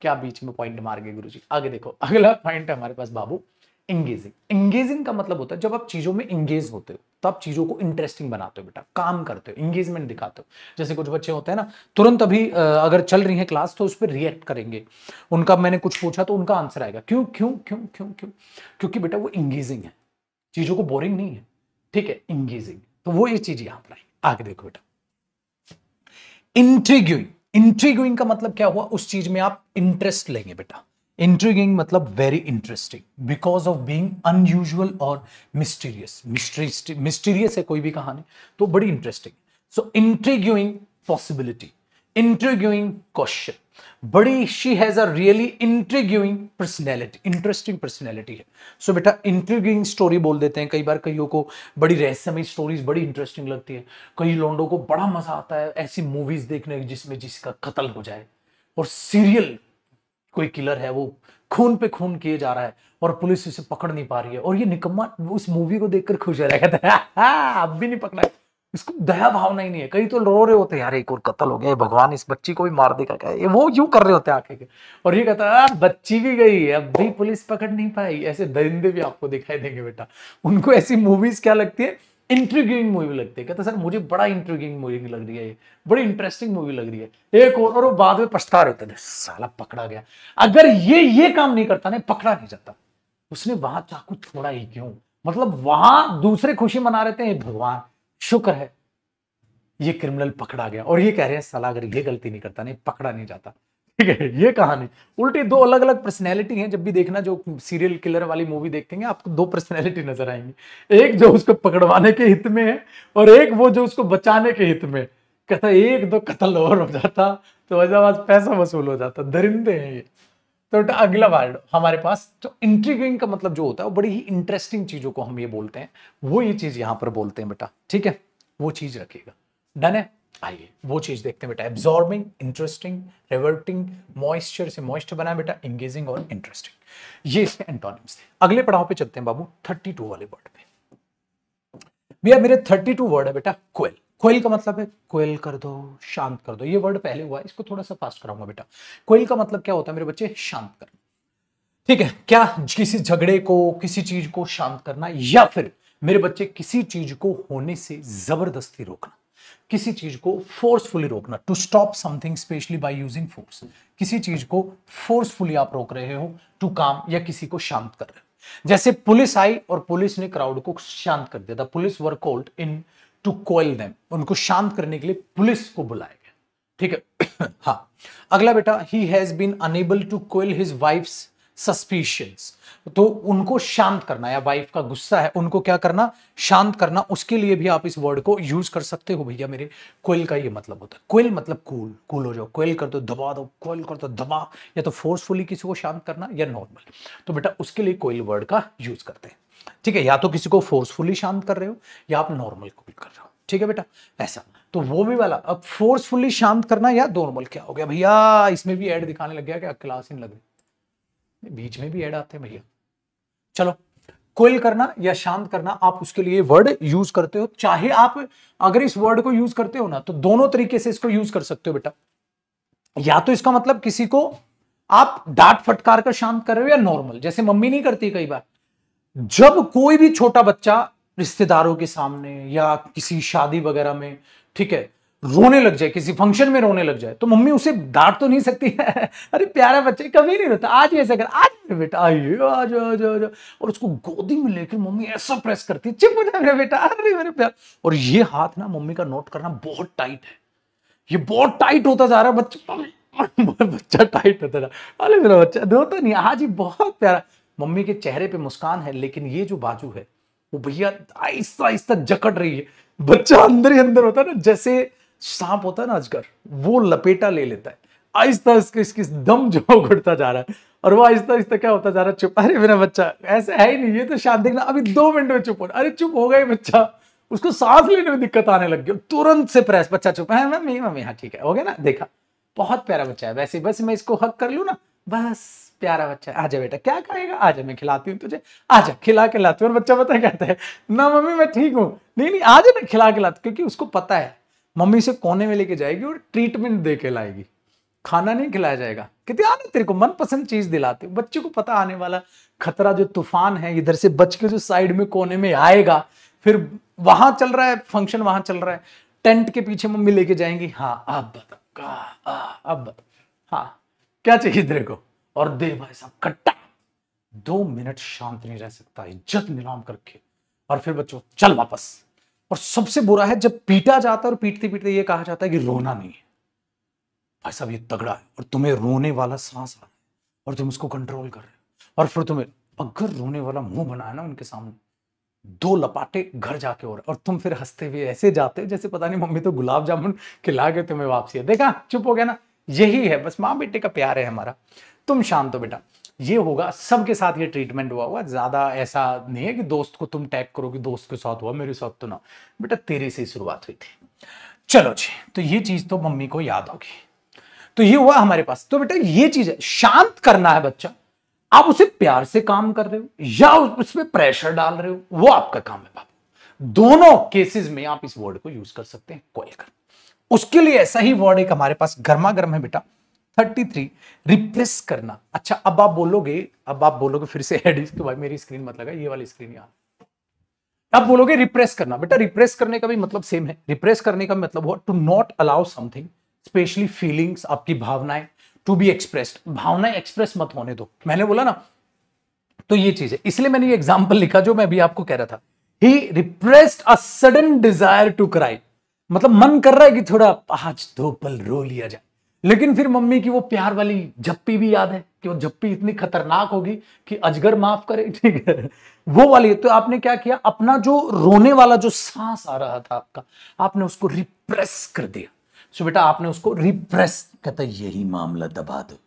क्या बीच में पॉइंट मार गए गुरु जी आगे देखो अगला पॉइंट हमारे पास बाबू एंगेजिंग एंगेजिंग का मतलब होता है जब आप चीज़ों में एंगेज होते हो तो आप चीज़ों को इंटरेस्टिंग बनाते हो बेटा काम करते हो एंगेजमेंट दिखाते हो जैसे कुछ बच्चे होते हैं ना तुरंत अभी अगर चल रही है क्लास तो उस पर रिएक्ट करेंगे उनका मैंने कुछ पूछा तो उनका आंसर आएगा क्यों क्यों क्यों क्यों क्यों क्योंकि बेटा वो एंगेजिंग है चीज़ों को बोरिंग नहीं है ठीक है एंगेजिंग तो वो ये चीज़ यहां पर आई आगे देखो बेटा इंट्रीग्यूइंग इंट्रीग्यूइंग का मतलब क्या हुआ उस चीज में आप इंटरेस्ट लेंगे बेटा इंट्रीगिंग मतलब very interesting because of being unusual और मिस्टीरियस मिस्टीरियस है कोई भी कहानी तो बड़ी interesting so intriguing possibility intriguing question बड़ी she has a really intriguing personality interesting personality है सो so, बेटा इंट्रीग्यूइंग स्टोरी बोल देते हैं कई बार कईयों को बड़ी रहस्यमय स्टोरीज बड़ी इंटरेस्टिंग लगती है कई लोंडो को बड़ा मजा आता है ऐसी मूवीज देखने जिसमें जिसका कत्ल हो जाए और सीरियल कोई किलर है वो खून पे खून किए जा रहा है और पुलिस इसे पकड़ नहीं पा रही है और ये निकम्मा उस मूवी को देखकर खुश रह गया है अब भी नहीं पकड़ा इसको दया भावना ही नहीं है कई तो रो रहे होते हैं यार एक और कत्ल हो गया भगवान इस बच्ची को भी मार देगा क्या ये वो यूं कर रहे होते हैं आंखें के और ये कहता है बच्ची भी गई है अब भी पुलिस पकड़ नहीं पाई ऐसे दरिंदे भी आपको दिखाई देंगे बेटा उनको ऐसी मूवीज क्या लगती है इंट्रीगिंग मूवी लगती है कहते सर मुझे बड़ा इंट्रीगिंग मूवी लग रही है ये बड़ी इंटरेस्टिंग मूवी लग रही है एक और, और वो बाद में पछता रहता है साला पकड़ा गया अगर ये ये काम नहीं करता ना पकड़ा नहीं जाता उसने वहां चाकू छोड़ा ही क्यों मतलब वहां दूसरे खुशी मना रहे थे भगवान शुक्र है ये क्रिमिनल पकड़ा गया और ये कह रहे हैं सलाह अगर ये गलती नहीं करता नहीं पकड़ा नहीं जाता ठीक है ये कहानी उल्टी दो अलग अलग पर्सनैलिटी है जब भी देखना जो सीरियल किलर वाली मूवी देखेंगे आपको दो पर्सनैलिटी नजर आएंगी एक जो उसको पकड़वाने के हित में है और एक वो जो उसको बचाने के हित में कहता एक दो तो कत्ल और हो जाता तो वजह पैसा वसूल हो जाता दरिंदे हैं ये तो अगला वर्ड हमारे पास तो इंट्रीगिंग का मतलब जो होता है वो बड़ी ही इंटरेस्टिंग चीजों को हम ये बोलते हैं वो ये चीज यहां पर बोलते हैं बेटा ठीक है वो चीज रखिएगा डन है आइए वो चीज़ देखते हैं बेटा एब्जॉर्बिंग इंटरेस्टिंग रिवर्टिंग मॉइस्चर से मॉइस्चर बनाए बेटा इंगेजिंग और इंटरेस्टिंग ये इसके एंटोनिम्स थे अगले पड़ाव पे चलते हैं बाबू थर्टी टू वाले वर्ड पे भैया मेरे थर्टी टू वर्ड है बेटा क्वेल क्वेल का मतलब है क्वेल कर दो शांत कर दो ये वर्ड पहले हुआ इसको थोड़ा सा फास्ट कराऊंगा बेटा क्वेल का मतलब क्या होता है मेरे बच्चे शांत करना ठीक है क्या किसी झगड़े को किसी चीज को शांत करना या फिर मेरे बच्चे किसी चीज को होने से जबरदस्ती रोकना किसी चीज को फोर्सफुली रोकना to stop something especially by using force किसी चीज को फोर्सफुली आप रोक रहे हो टू काम या किसी को शांत कर रहे हो जैसे पुलिस आई और पुलिस ने क्राउड को शांत कर दिया था police were called in to quell them उनको शांत करने के लिए पुलिस को बुलाया गया ठीक है हाँ अगला बेटा he has been unable to quell his wife's suspicions तो उनको शांत करना या वाइफ का गुस्सा है उनको क्या करना शांत करना उसके लिए भी आप इस वर्ड को यूज कर सकते हो भैया मेरे कोयल का ये मतलब होता है कोयल मतलब कूल कूल हो जाओ कोयल कर दो दबा दो कोयल कर दो दबा या तो फोर्सफुली किसी को शांत करना या नॉर्मल तो बेटा उसके लिए कोयल वर्ड का यूज करते हैं ठीक है या तो किसी को फोर्सफुली शांत कर रहे हो या आप नॉर्मल कूल कर रहे हो ठीक है बेटा ऐसा तो वो भी वाला अब फोर्सफुली शांत करना या नॉर्मल क्या हो गया भैया इसमें भी एड दिखाने लग गया क्या क्लास इन लग रही बीच में भी ऐड आते हैं भैया चलो कोयल करना या शांत करना आप उसके लिए वर्ड यूज करते हो चाहे आप अगर इस वर्ड को यूज करते हो ना तो दोनों तरीके से इसको यूज कर सकते हो बेटा या तो इसका मतलब किसी को आप डांट फटकार कर शांत कर रहे हो या नॉर्मल जैसे मम्मी नहीं करती कई बार जब कोई भी छोटा बच्चा रिश्तेदारों के सामने या किसी शादी वगैरह में ठीक है रोने लग जाए किसी फंक्शन में रोने लग जाए तो मम्मी उसे डांट तो नहीं सकती है अरे प्यारा बच्चे कभी नहीं रोता आज ऐसा कर आज बेटा आइए आज आज आज और उसको गोदी में लेकर मम्मी ऐसा प्रेस करती चिप हो जाए मेरे बेटा अरे मेरे प्यार और ये हाथ ना मम्मी का नोट करना बहुत टाइट है ये बहुत टाइट होता जा रहा है बच्चा बच्चा टाइट होता जा रहा अरे मेरा बच्चा रोता तो नहीं आज ही बहुत प्यारा मम्मी के चेहरे पे मुस्कान है लेकिन ये जो बाजू है वो भैया आहिस्ता आहिस्ता जकड़ रही है बच्चा अंदर ही अंदर होता है ना जैसे सांप होता है ना अजगर वो लपेटा ले लेता है आहिस्ता इसके इसकी दम जो घुटता जा रहा है और वो आहिस्ता आहिस्ता क्या होता जा रहा है चुप अरे मेरा बच्चा ऐसा है ही नहीं ये तो शांत देखना अभी दो मिनट में चुप हो अरे चुप हो गए बच्चा उसको सांस लेने में दिक्कत आने लग गई तुरंत से प्रेस बच्चा चुप है हाँ, मम्मी मम्मी हाँ ठीक है हो गया ना देखा बहुत प्यारा बच्चा है वैसे बस मैं इसको हक कर लूँ ना बस प्यारा बच्चा है आजा बेटा क्या खाएगा आजा मैं खिलाती हूँ तुझे आजा खिला के लाती हूँ और बच्चा पता कहता है ना मम्मी मैं ठीक हूँ नहीं नहीं आजा ना खिला के लाती क्योंकि उसको पता है मम्मी से कोने में लेके जाएगी और ट्रीटमेंट दे के लाएगी खाना नहीं खिलाया जाएगा कितने आने तेरे को मनपसंद चीज दिलाते बच्चे को पता आने वाला खतरा जो तूफान है इधर से बच के जो साइड में कोने में आएगा फिर वहां चल रहा है फंक्शन वहां चल रहा है टेंट के पीछे मम्मी लेके जाएंगी हाँ अब बता अब बता हाँ क्या चाहिए तेरे को और दे भाई साहब कट्टा दो मिनट शांत नहीं रह सकता इज्जत नीलाम करके और फिर बच्चों चल वापस और सबसे बुरा है जब पीटा जाता है और पीटते पीटते ये कहा जाता है कि रोना नहीं है भाई साहब ये तगड़ा है और तुम्हें रोने वाला सांस आ रहा है और तुम उसको कंट्रोल कर रहे हो और फिर तुम्हें अगर रोने वाला मुंह बनाया ना उनके सामने दो लपाटे घर जाके हो रहे और तुम फिर हंसते हुए ऐसे जाते हो जैसे पता नहीं मम्मी तो गुलाब जामुन खिला के तुम्हें वापसी है देखा चुप हो गया ना यही है बस माँ बेटे का प्यार है हमारा तुम शांत हो बेटा ये होगा सबके साथ ये ट्रीटमेंट हुआ हुआ ज़्यादा ऐसा नहीं है कि दोस्त को तुम टैग करो कि दोस्त के साथ हुआ मेरे साथ तो ना बेटा तेरे से ही शुरुआत हुई थी चलो जी तो ये चीज़ तो मम्मी को याद होगी तो ये हुआ हमारे पास तो बेटा ये चीज़ है शांत करना है बच्चा आप उसे प्यार से काम कर रहे हो या उस पर प्रेशर डाल रहे हो वो आपका काम है बाबू दोनों केसेस में आप इस वर्ड को यूज कर सकते हैं कोयल कर उसके लिए ऐसा ही वर्ड एक हमारे पास गर्मा गर्म है बेटा थर्टी थ्री रिप्रेस करना अच्छा अब आप बोलोगे अब आप बोलोगे फिर से हेड भाई मेरी स्क्रीन मत लगा ये वाली स्क्रीन यहाँ अब बोलोगे रिप्रेस करना बेटा रिप्रेस करने का भी मतलब सेम है रिप्रेस करने का मतलब हुआ to not allow something especially feelings आपकी भावनाएं टू बी एक्सप्रेस्ड भावनाएं एक्सप्रेस मत होने दो मैंने बोला ना तो ये चीज है इसलिए मैंने ये एग्जाम्पल लिखा जो मैं अभी आपको कह रहा था he repressed a sudden desire to cry मतलब मन कर रहा है कि थोड़ा आज दो पल रो लिया जाए लेकिन फिर मम्मी की वो प्यार वाली झप्पी भी याद है कि वो झप्पी इतनी खतरनाक होगी कि अजगर माफ करे ठीक है वो वाली तो आपने क्या किया अपना जो रोने वाला जो सांस आ रहा था आपका आपने उसको रिप्रेस कर दिया सो बेटा आपने उसको रिप्रेस कहता यही मामला दबा दो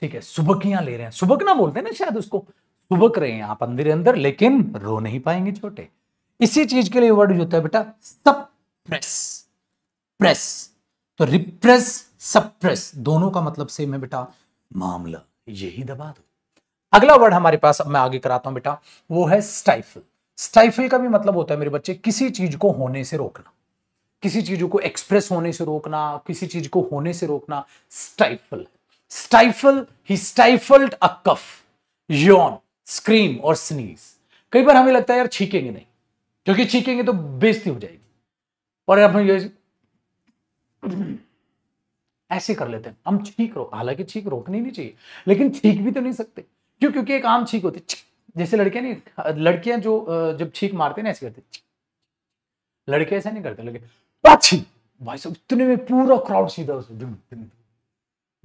ठीक है सुबकियां ले रहे हैं सुबक ना बोलते ना शायद उसको सुबक रहे हैं आप अंदर अंदर लेकिन रो नहीं पाएंगे छोटे इसी चीज के लिए वर्ड होता है बेटा सप्रेस प्रेस तो रिप्रेस सप्रेस दोनों का मतलब सेम है बेटा मामला यही दबा दो अगला वर्ड हमारे पास अब मैं आगे कराता हूं बेटा वो है स्टाइफल स्टाइफल का भी मतलब होता है मेरे बच्चे किसी चीज को होने से रोकना किसी चीज को एक्सप्रेस होने से रोकना किसी चीज को होने से रोकना stifle stifle he stifled a cough yawn scream और स्नीज कई बार हमें लगता है यार छीकेंगे नहीं क्योंकि छीकेंगे तो बेजती हो जाएगी और अब ऐसे कर लेते हैं हम छींक रो हालांकि छींक रोकनी नहीं चाहिए लेकिन छींक भी तो नहीं सकते क्यों क्योंकि एक आम छींक होती है जैसे लड़कियां नहीं लड़कियां जो जब छींक मारते हैं ना ऐसे करते लड़के ऐसा नहीं करते लड़के पाछी भाई साहब इतने में पूरा क्राउड सीधा उस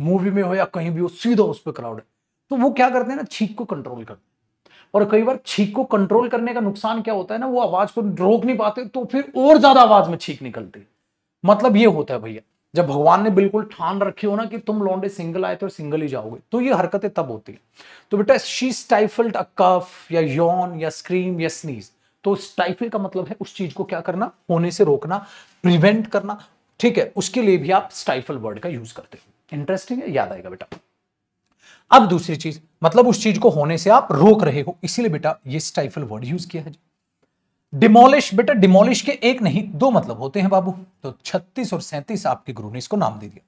मूवी में हो या कहीं भी हो सीधा उस पर क्राउड है तो वो क्या करते हैं ना छींक को कंट्रोल करते और कई बार छींक को कंट्रोल करने का नुकसान क्या होता है ना वो आवाज को रोक नहीं पाते तो फिर और ज्यादा आवाज में छींक निकलती मतलब ये होता है भैया जब भगवान ने बिल्कुल ठान रखी हो ना कि तुम लौंडे सिंगल आए थे और सिंगल ही जाओगे तो ये हरकतें तब होती है तो बेटा शी स्टाइफल्ड अ कफ या यौन या स्क्रीम या स्नीज तो स्टाइफल का मतलब है उस चीज को क्या करना होने से रोकना प्रिवेंट करना ठीक है उसके लिए भी आप स्टाइफल वर्ड का यूज करते हो इंटरेस्टिंग है याद आएगा बेटा अब दूसरी चीज मतलब उस चीज को होने से आप रोक रहे हो इसीलिए बेटा ये स्टाइफल वर्ड यूज किया है डिमोलिश बेटा डिमोलिश के एक नहीं दो मतलब होते हैं बाबू तो 36 और 37 आपके गुरु ने इसको नाम दे दिया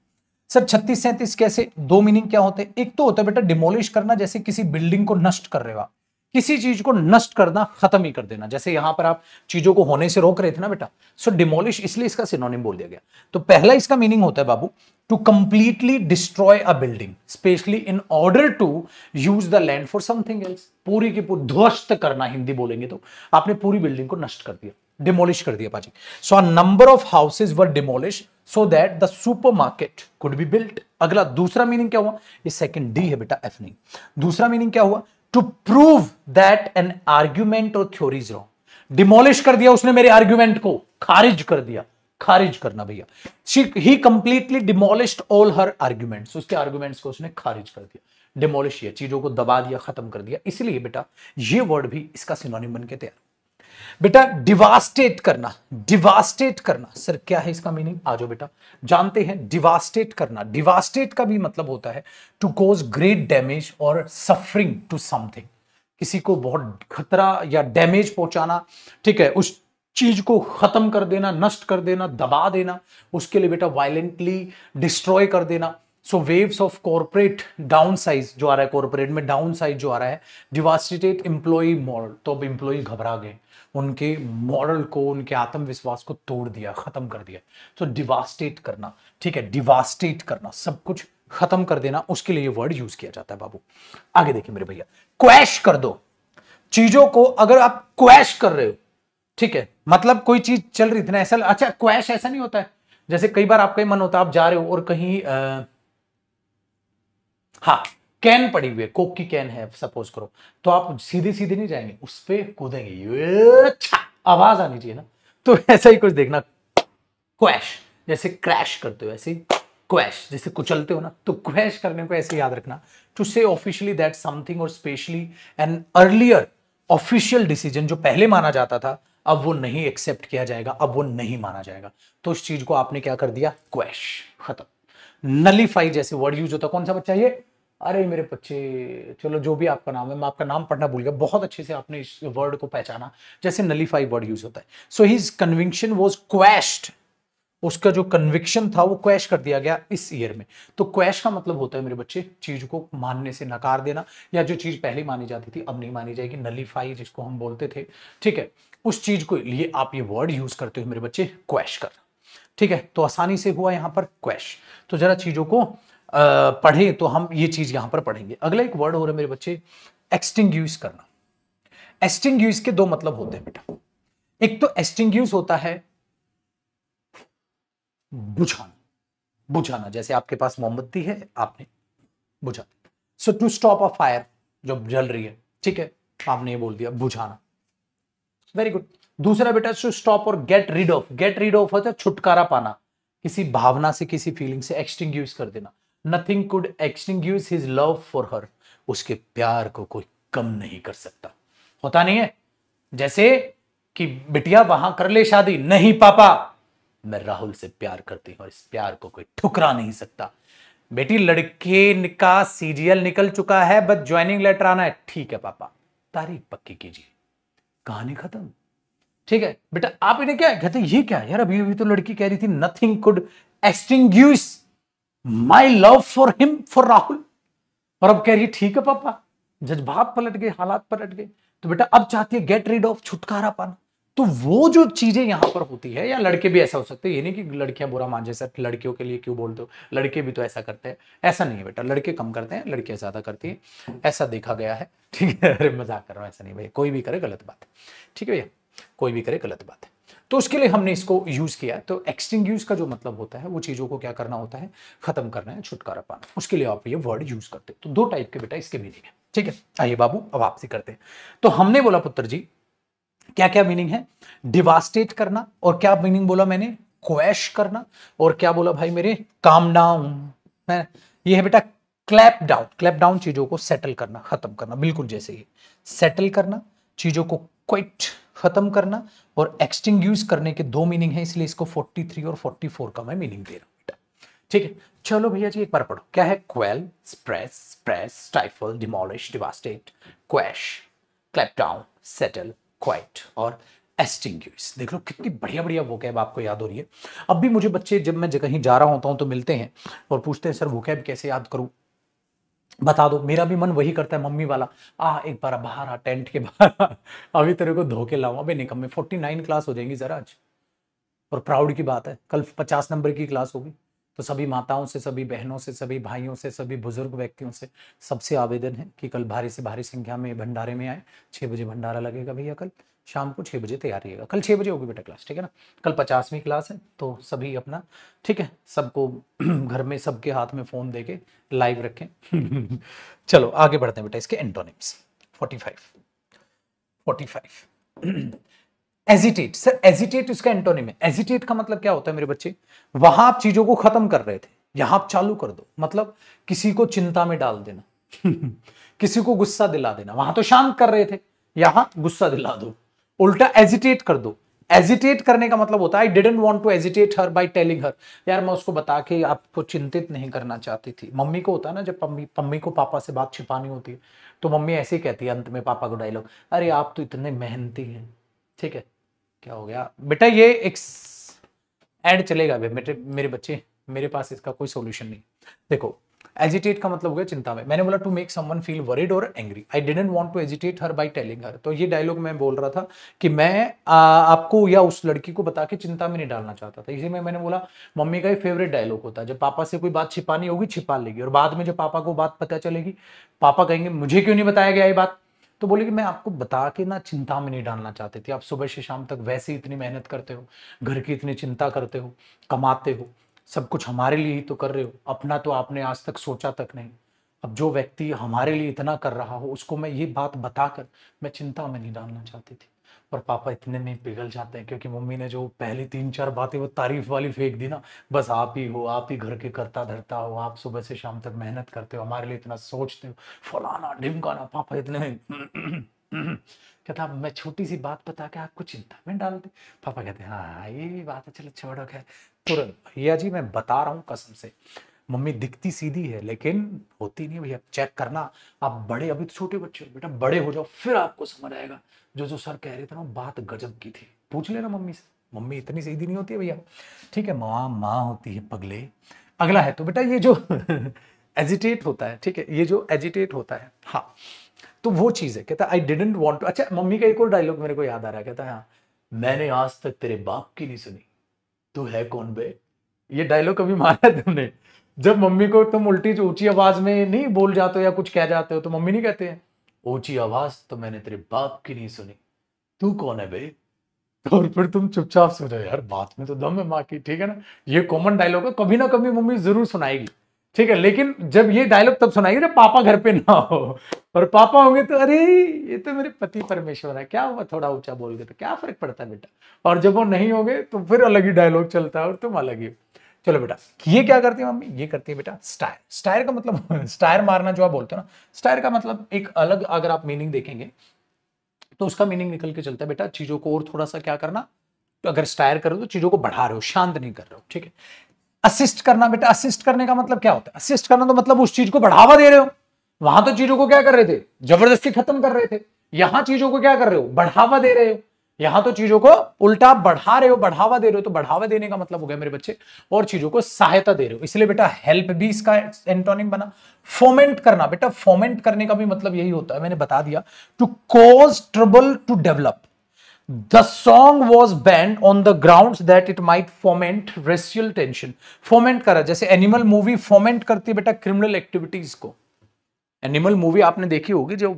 सर 36 सैंतीस कैसे दो मीनिंग क्या होते हैं एक तो होता है बेटा डिमोलिश करना जैसे किसी बिल्डिंग को नष्ट कर रहे हो आप किसी चीज को नष्ट करना खत्म ही कर देना जैसे यहां पर आप चीजों को होने से रोक रहे थे ना बेटा सो डिमोलिश इसलिए इसका सिनोनिम बोल दिया गया तो पहला इसका मीनिंग होता है बाबू to completely destroy a building especially in order to use the land for something else पूरी की पूरी ध्वस्त करना हिंदी बोलेंगे तो आपने पूरी बिल्डिंग को नष्ट कर दिया डिमोलिश कर दिया पाजी so a number of houses were demolish so that the supermarket could be built अगला दूसरा मीनिंग क्या हुआ ये सेकंड डी है बेटा एफ नहीं दूसरा मीनिंग क्या हुआ to prove that an argument or theory demolish कर दिया उसने मेरे आर्ग्यूमेंट को खारिज कर दिया खारिज करना भैया he completely demolished all her argument उसके आर्ग्यूमेंट्स को उसने खारिज कर दिया डिमोलिश चीजों को दबा दिया खत्म कर दिया इसलिए बेटा ये वर्ड भी इसका सिनोनिम बन के तैयार बेटा डिवास्टेट करना डिवास्टेट करना सर क्या है इसका मीनिंग आज बेटा जानते हैं डिवास्टेट करना डिवास्टेट का भी मतलब होता है to cause great damage or suffering to something किसी को बहुत खतरा या डैमेज पहुंचाना ठीक है उस चीज को खत्म कर देना नष्ट कर देना दबा देना उसके लिए बेटा वायलेंटली डिस्ट्रॉय कर देना so waves of corporate downsize जो आ रहा है कॉर्पोरेट में डाउन साइज जो आ रहा है डिवास्टेटेड इंप्लॉय मॉडल तो अब इंप्लॉई घबरा गए उनके मॉरल को उनके आत्मविश्वास को तोड़ दिया ख़त्म कर दिया तो डिवास्टेट करना ठीक है डिवास्टेट करना सब कुछ खत्म कर देना उसके लिए वर्ड यूज किया जाता है बाबू आगे देखिए मेरे भैया क्वैश कर दो चीजों को अगर आप क्वैश कर रहे हो ठीक है मतलब कोई चीज चल रही थी ना ऐसा अच्छा क्वैश ऐसा नहीं होता है जैसे कई बार आपका ही मन होता है आप जा रहे हो और कहीं आ, हाँ कैन पड़ी हुई है कोक की कैन है सपोज करो तो आप सीधे सीधे नहीं जाएंगे उस पर कूदेंगे आवाज आनी चाहिए ना तो ऐसा ही कुछ देखना क्वैश जैसे क्रैश करते हो ऐसे क्वैश जैसे कुचलते हो ना तो क्वैश करने को ऐसे याद रखना to say officially that something or especially an earlier official decision जो पहले माना जाता था अब वो नहीं एक्सेप्ट किया जाएगा अब वो नहीं माना जाएगा तो उस चीज को आपने क्या कर दिया क्वैश खत्म नलीफाई जैसे वर्ड यूज होता कौन सा बच्चा ये अरे मेरे बच्चे चलो जो भी आपका नाम है मैं आपका नाम पढ़ना भूल गया बहुत अच्छे से आपने इस वर्ड को पहचाना जैसे नलीफाई वर्ड यूज होता है so his conviction was quashed उसका जो कन्विक्शन था वो क्वेश कर दिया गया इस ईयर में तो क्वैश का मतलब होता है मेरे बच्चे चीज को मानने से नकार देना या जो चीज पहले मानी जाती थी अब नहीं मानी जाएगी नलीफाई जिसको हम बोलते थे ठीक है उस चीज को लिए आप ये वर्ड यूज करते हो मेरे बच्चे क्वेश कर ठीक है तो आसानी से हुआ यहाँ पर क्वैश तो जरा चीजों को पढ़े तो हम ये चीज़ यहां पर पढ़ेंगे अगला एक वर्ड हो रहा है मेरे बच्चे एक्सटिंग करना एस्टिंग्यूज के दो मतलब होते हैं बेटा एक तो एक्सटिंग होता है बुझाना बुझाना जैसे आपके पास मोमबत्ती है आपने बुझा so to stop a fire जो जल रही है ठीक है आपने ये बोल दिया बुझाना वेरी गुड दूसरा बेटा to stop or get rid of get rid of होता है छुटकारा पाना किसी भावना से किसी फीलिंग से एक्सटिंग कर देना nothing could extinguish his love for her उसके प्यार को कोई कम नहीं कर सकता होता नहीं है जैसे कि बिटिया वहां कर ले शादी नहीं पापा मैं राहुल से प्यार करती हूं और इस प्यार को कोई ठुकरा नहीं सकता बेटी लड़के का सीरियल निकल चुका है बस ज्वाइनिंग लेटर आना है ठीक है पापा तारीख पक्की कीजिए कहानी खत्म ठीक है बेटा आप इन्हें क्या कहते ये क्या यार अभी अभी तो लड़की कह रही थी nothing could extinguish my love for him for Rahul और अब कह रही है ठीक है पापा जज्बात पलट गए हालात पलट गए तो बेटा अब चाहती है गेट रीड ऑफ छुटकारा पाना तो वो जो चीजें यहाँ पर होती है या लड़के भी ऐसा हो सकते हैं ये नहीं कि लड़कियां बुरा मान जैसे लड़कियों के लिए क्यों बोल दो लड़के भी तो ऐसा करते हैं ऐसा नहीं है बेटा लड़के कम करते हैं लड़कियां ज्यादा करती हैं ऐसा देखा गया है ठीक है अरे मजाक कर रहा हूँ ऐसा नहीं भैया कोई भी करे गलत बात है ठीक है भैया कोई भी करे गलत बात है तो उसके लिए हमने इसको यूज़ किया तो एक्सटिंग का जो मतलब होता है वो चीज़ों को क्या करना होता है ख़त्म करना है छुटकारा पाना उसके लिए आप ये वर्ड यूज़ करते तो दो टाइप के बेटा इसके मीनिंग है ठीक है आइए बाबू अब आपसे करते हैं तो हमने बोला पुत्र जी क्या क्या मीनिंग है डिवास्टेट करना और क्या मीनिंग बोला मैंने क्वैश करना और क्या बोला भाई मेरे काम डाउन ये है बेटा क्लैप डाउन क्लैप डाउन चीजों को सेटल करना खत्म करना बिल्कुल जैसे ही सेटल करना चीजों को क्विट खत्म करना और एक्सटिंग करने के दो मीनिंग है इसलिए इसको 43 और 44 का मैं मीनिंग दे रहा हूं बेटा ठीक है चलो भैया जी एक बार पढ़ो क्या है quell suppress suppress stifle demolish devastate quash clamp down settle quiet और एस्टिंग्यूस देख लो कितनी बढ़िया बढ़िया वो कैब आपको याद हो रही है अब भी मुझे बच्चे जब मैं कहीं जा रहा होता हूं तो मिलते हैं और पूछते हैं सर वो कैब कैसे याद करूं बता दो मेरा भी मन वही करता है मम्मी वाला आ एक बार बाहर आ टेंट के बाहर अभी तेरे को धोके लाऊ नहीं कम में फोर्टी नाइन क्लास हो जाएंगी जरा आज और प्राउड की बात है कल पचास नंबर की क्लास होगी तो सभी माताओं से सभी बहनों से सभी भाइयों से सभी बुजुर्ग व्यक्तियों से सबसे आवेदन है कि कल भारी से भारी संख्या में भंडारे में आए छः बजे भंडारा लगेगा भैया कल शाम को छः बजे तैयार रहिएगा कल छः बजे होगी बेटा क्लास ठीक है ना कल पचासवीं क्लास है तो सभी अपना ठीक है सबको घर में सबके हाथ में फ़ोन देके लाइव रखें चलो आगे बढ़ते हैं बेटा इसके antonyms forty five forty five agitate sir agitate इसका एंटोनिम है एजिटेट का मतलब क्या होता है मेरे बच्चे वहां आप चीज़ों को ख़त्म कर रहे थे यहां आप चालू कर दो मतलब किसी को चिंता में डाल देना किसी को गुस्सा दिला देना वहां तो शांत कर रहे थे यहां गुस्सा दिला दो उल्टा एजिटेट कर दो एजिटेट करने का मतलब होता है I didn't want to agitate her by telling her यार मैं उसको बता के आपको चिंतित नहीं करना चाहती थी मम्मी को होता है ना जब मम्मी मम्मी को पापा से बात छिपानी होती है तो मम्मी ऐसे ही कहती है अंत में पापा को डायलॉग अरे आप तो इतने मेहनती हैं ठीक है क्या हो गया बेटा ये एक एड चलेगा भाई मेरे मेरे बच्चे मेरे पास इसका कोई सोल्यूशन नहीं देखो एजिटेट का मतलब हो गया चिंता में मैंने बोला to make someone feel worried or angry I didn't want to agitate her by telling her तो ये डायलॉग मैं बोल रहा था कि मैं आ, आपको या उस लड़की को बता के चिंता में नहीं डालना चाहता था इसी में मैंने बोला मम्मी का ही फेवरेट डायलॉग होता है जब पापा से कोई बात छिपानी होगी छिपा लेगी और बाद में जब पापा को बात पता चलेगी पापा कहेंगे मुझे क्यों नहीं बताया गया ये बात तो बोले कि मैं आपको बता के ना चिंता में नहीं डालना चाहती थी आप सुबह से शाम तक वैसे ही इतनी मेहनत करते हो घर की इतनी चिंता करते हो कमाते हो सब कुछ हमारे लिए ही तो कर रहे हो अपना तो आपने आज तक सोचा तक नहीं अब जो व्यक्ति हमारे लिए इतना कर रहा हो उसको मैं ये बात बताकर मैं चिंता में नहीं डालना चाहती थी पर पापा इतने में पिघल जाते हैं क्योंकि मम्मी ने जो पहली तीन चार बातें वो तारीफ वाली फेंक दी ना बस आप ही हो आप ही घर के करता धरता हो आप सुबह से शाम तक मेहनत करते हो हमारे लिए इतना सोचते हो फलाना ढिमकाना पापा इतने में कहता मैं छोटी सी बात बता के आपको चिंता में डाल दी पापा कहते हाँ, हाँ ये भी बात है चलो छोड़ो खैर तुरंत भैया जी मैं बता रहा हूँ कसम से मम्मी दिखती सीधी है लेकिन होती नहीं भैया चेक करना आप बड़े अभी तो छोटे बच्चे हो बेटा बड़े हो जाओ फिर आपको समझ आएगा जो जो सर कह रहे थे ना बात गजब की थी पूछ लेना मम्मी से मम्मी इतनी सीधी नहीं होती है भैया ठीक है माँ माँ होती है पगले अगला है तो बेटा ये जो एजिटेट होता है ठीक है ये जो एजिटेट होता है हाँ तो वो चीज़ है कहता आई डिडेंट वॉन्ट टू अच्छा मम्मी का एक और डायलॉग मेरे को याद आ रहा है कहता है हाँ मैंने आज तक तेरे बाप की नहीं सुनी तू है कौन बे ये डायलॉग कभी मारा है तुमने जब मम्मी को तुम उल्टी ऊंची आवाज में नहीं बोल जाते हो या कुछ कह जाते हो तो मम्मी नहीं कहते हैं ऊंची आवाज तो मैंने तेरे बाप की नहीं सुनी तू कौन है बे और फिर तुम चुपचाप सुनो यार बात में तो दम है माँ की ठीक है ना ये कॉमन डायलॉग है कभी ना कभी मम्मी जरूर सुनाएगी ठीक है लेकिन जब ये डायलॉग तब सुनाएंगे जब पापा घर पे ना हो और पापा होंगे तो अरे ये तो मेरे पति परमेश्वर है क्या हुआ थोड़ा ऊंचा बोल गए तो क्या फर्क पड़ता है बेटा और जब वो नहीं होंगे तो फिर अलग ही डायलॉग चलता है और तुम अलग ही चलो बेटा ये क्या करती है मम्मी ये करती है बेटा स्टायर स्टायर का मतलब स्टायर मारना जो आप बोलते हो ना स्टायर का मतलब एक अलग अगर आप मीनिंग देखेंगे तो उसका मीनिंग निकल के चलता है बेटा चीजों को और थोड़ा सा क्या करना तो अगर स्टायर कर रहे हो तो चीजों को बढ़ा रहे हो शांत नहीं कर रहे हो ठीक है असिस्ट करना बेटा असिस्ट करने का मतलब क्या होता है असिस्ट करना तो मतलब उस चीज को बढ़ावा दे रहे हो वहां तो चीजों को क्या कर रहे थे जबरदस्ती खत्म कर रहे थे यहां चीजों को क्या कर रहे हो बढ़ावा दे रहे हो यहां तो चीजों को उल्टा बढ़ा रहे हो बढ़ावा दे रहे हो तो बढ़ावा देने का मतलब हो गया मेरे बच्चे और चीजों को सहायता दे रहे हो इसलिए बेटा हेल्प भी इसका एंटोनिम बना फोमेंट करना बेटा फोमेंट करने का भी मतलब यही होता है मैंने बता दिया to cause trouble to develop the song was banned on the ground that it might foment racial tension foment करा जैसे एनिमल मूवी फोमेंट करती है बेटा क्रिमिनल एक्टिविटीज को एनिमल मूवी आपने देखी होगी जो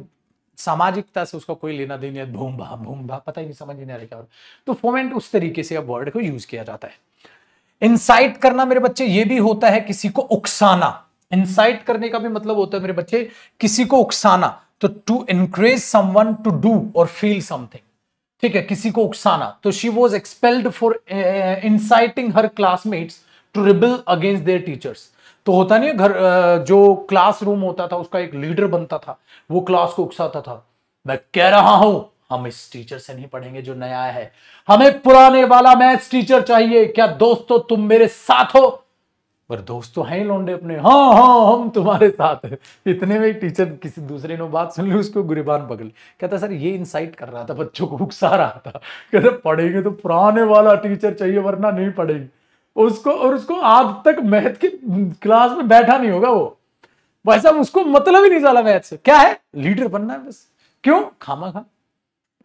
सामाजिकता से उसका कोई लेना देना भूम भा भूम भा पता ही नहीं समझ नहीं आ रहा क्या तो फोमेंट उस तरीके से अब वर्ड को यूज किया जाता है इंसाइट करना मेरे बच्चे ये भी होता है किसी को उकसाना इंसाइट करने का भी मतलब होता है मेरे बच्चे किसी को उकसाना तो to encourage someone do or feel something ठीक है किसी को उकसाना तो she was expelled for inciting her classmates to rebel against their teachers तो होता नहीं घर जो क्लासरूम होता था उसका एक लीडर बनता था वो क्लास को उकसाता था मैं कह रहा हूं हम इस टीचर से नहीं पढ़ेंगे जो नया है हमें पुराने वाला मैथ्स टीचर चाहिए क्या दोस्तों तुम मेरे साथ हो पर दोस्त तो हैं लौंडे अपने हाँ हाँ हम तुम्हारे साथ हैं इतने में टीचर किसी दूसरे ने बात सुन ली उसको गुरेबान पकड़ कहता सर ये इंसाइट कर रहा था बच्चों को उकसा रहा था कहता पढ़ेंगे तो पुराने वाला टीचर चाहिए वरना नहीं पढ़ेंगे उसको और उसको आज तक मैथ की क्लास में बैठा नहीं होगा वो भाई साहब उसको मतलब ही नहीं चला मैथ से क्या है लीडर बनना है बस क्यों खामा खा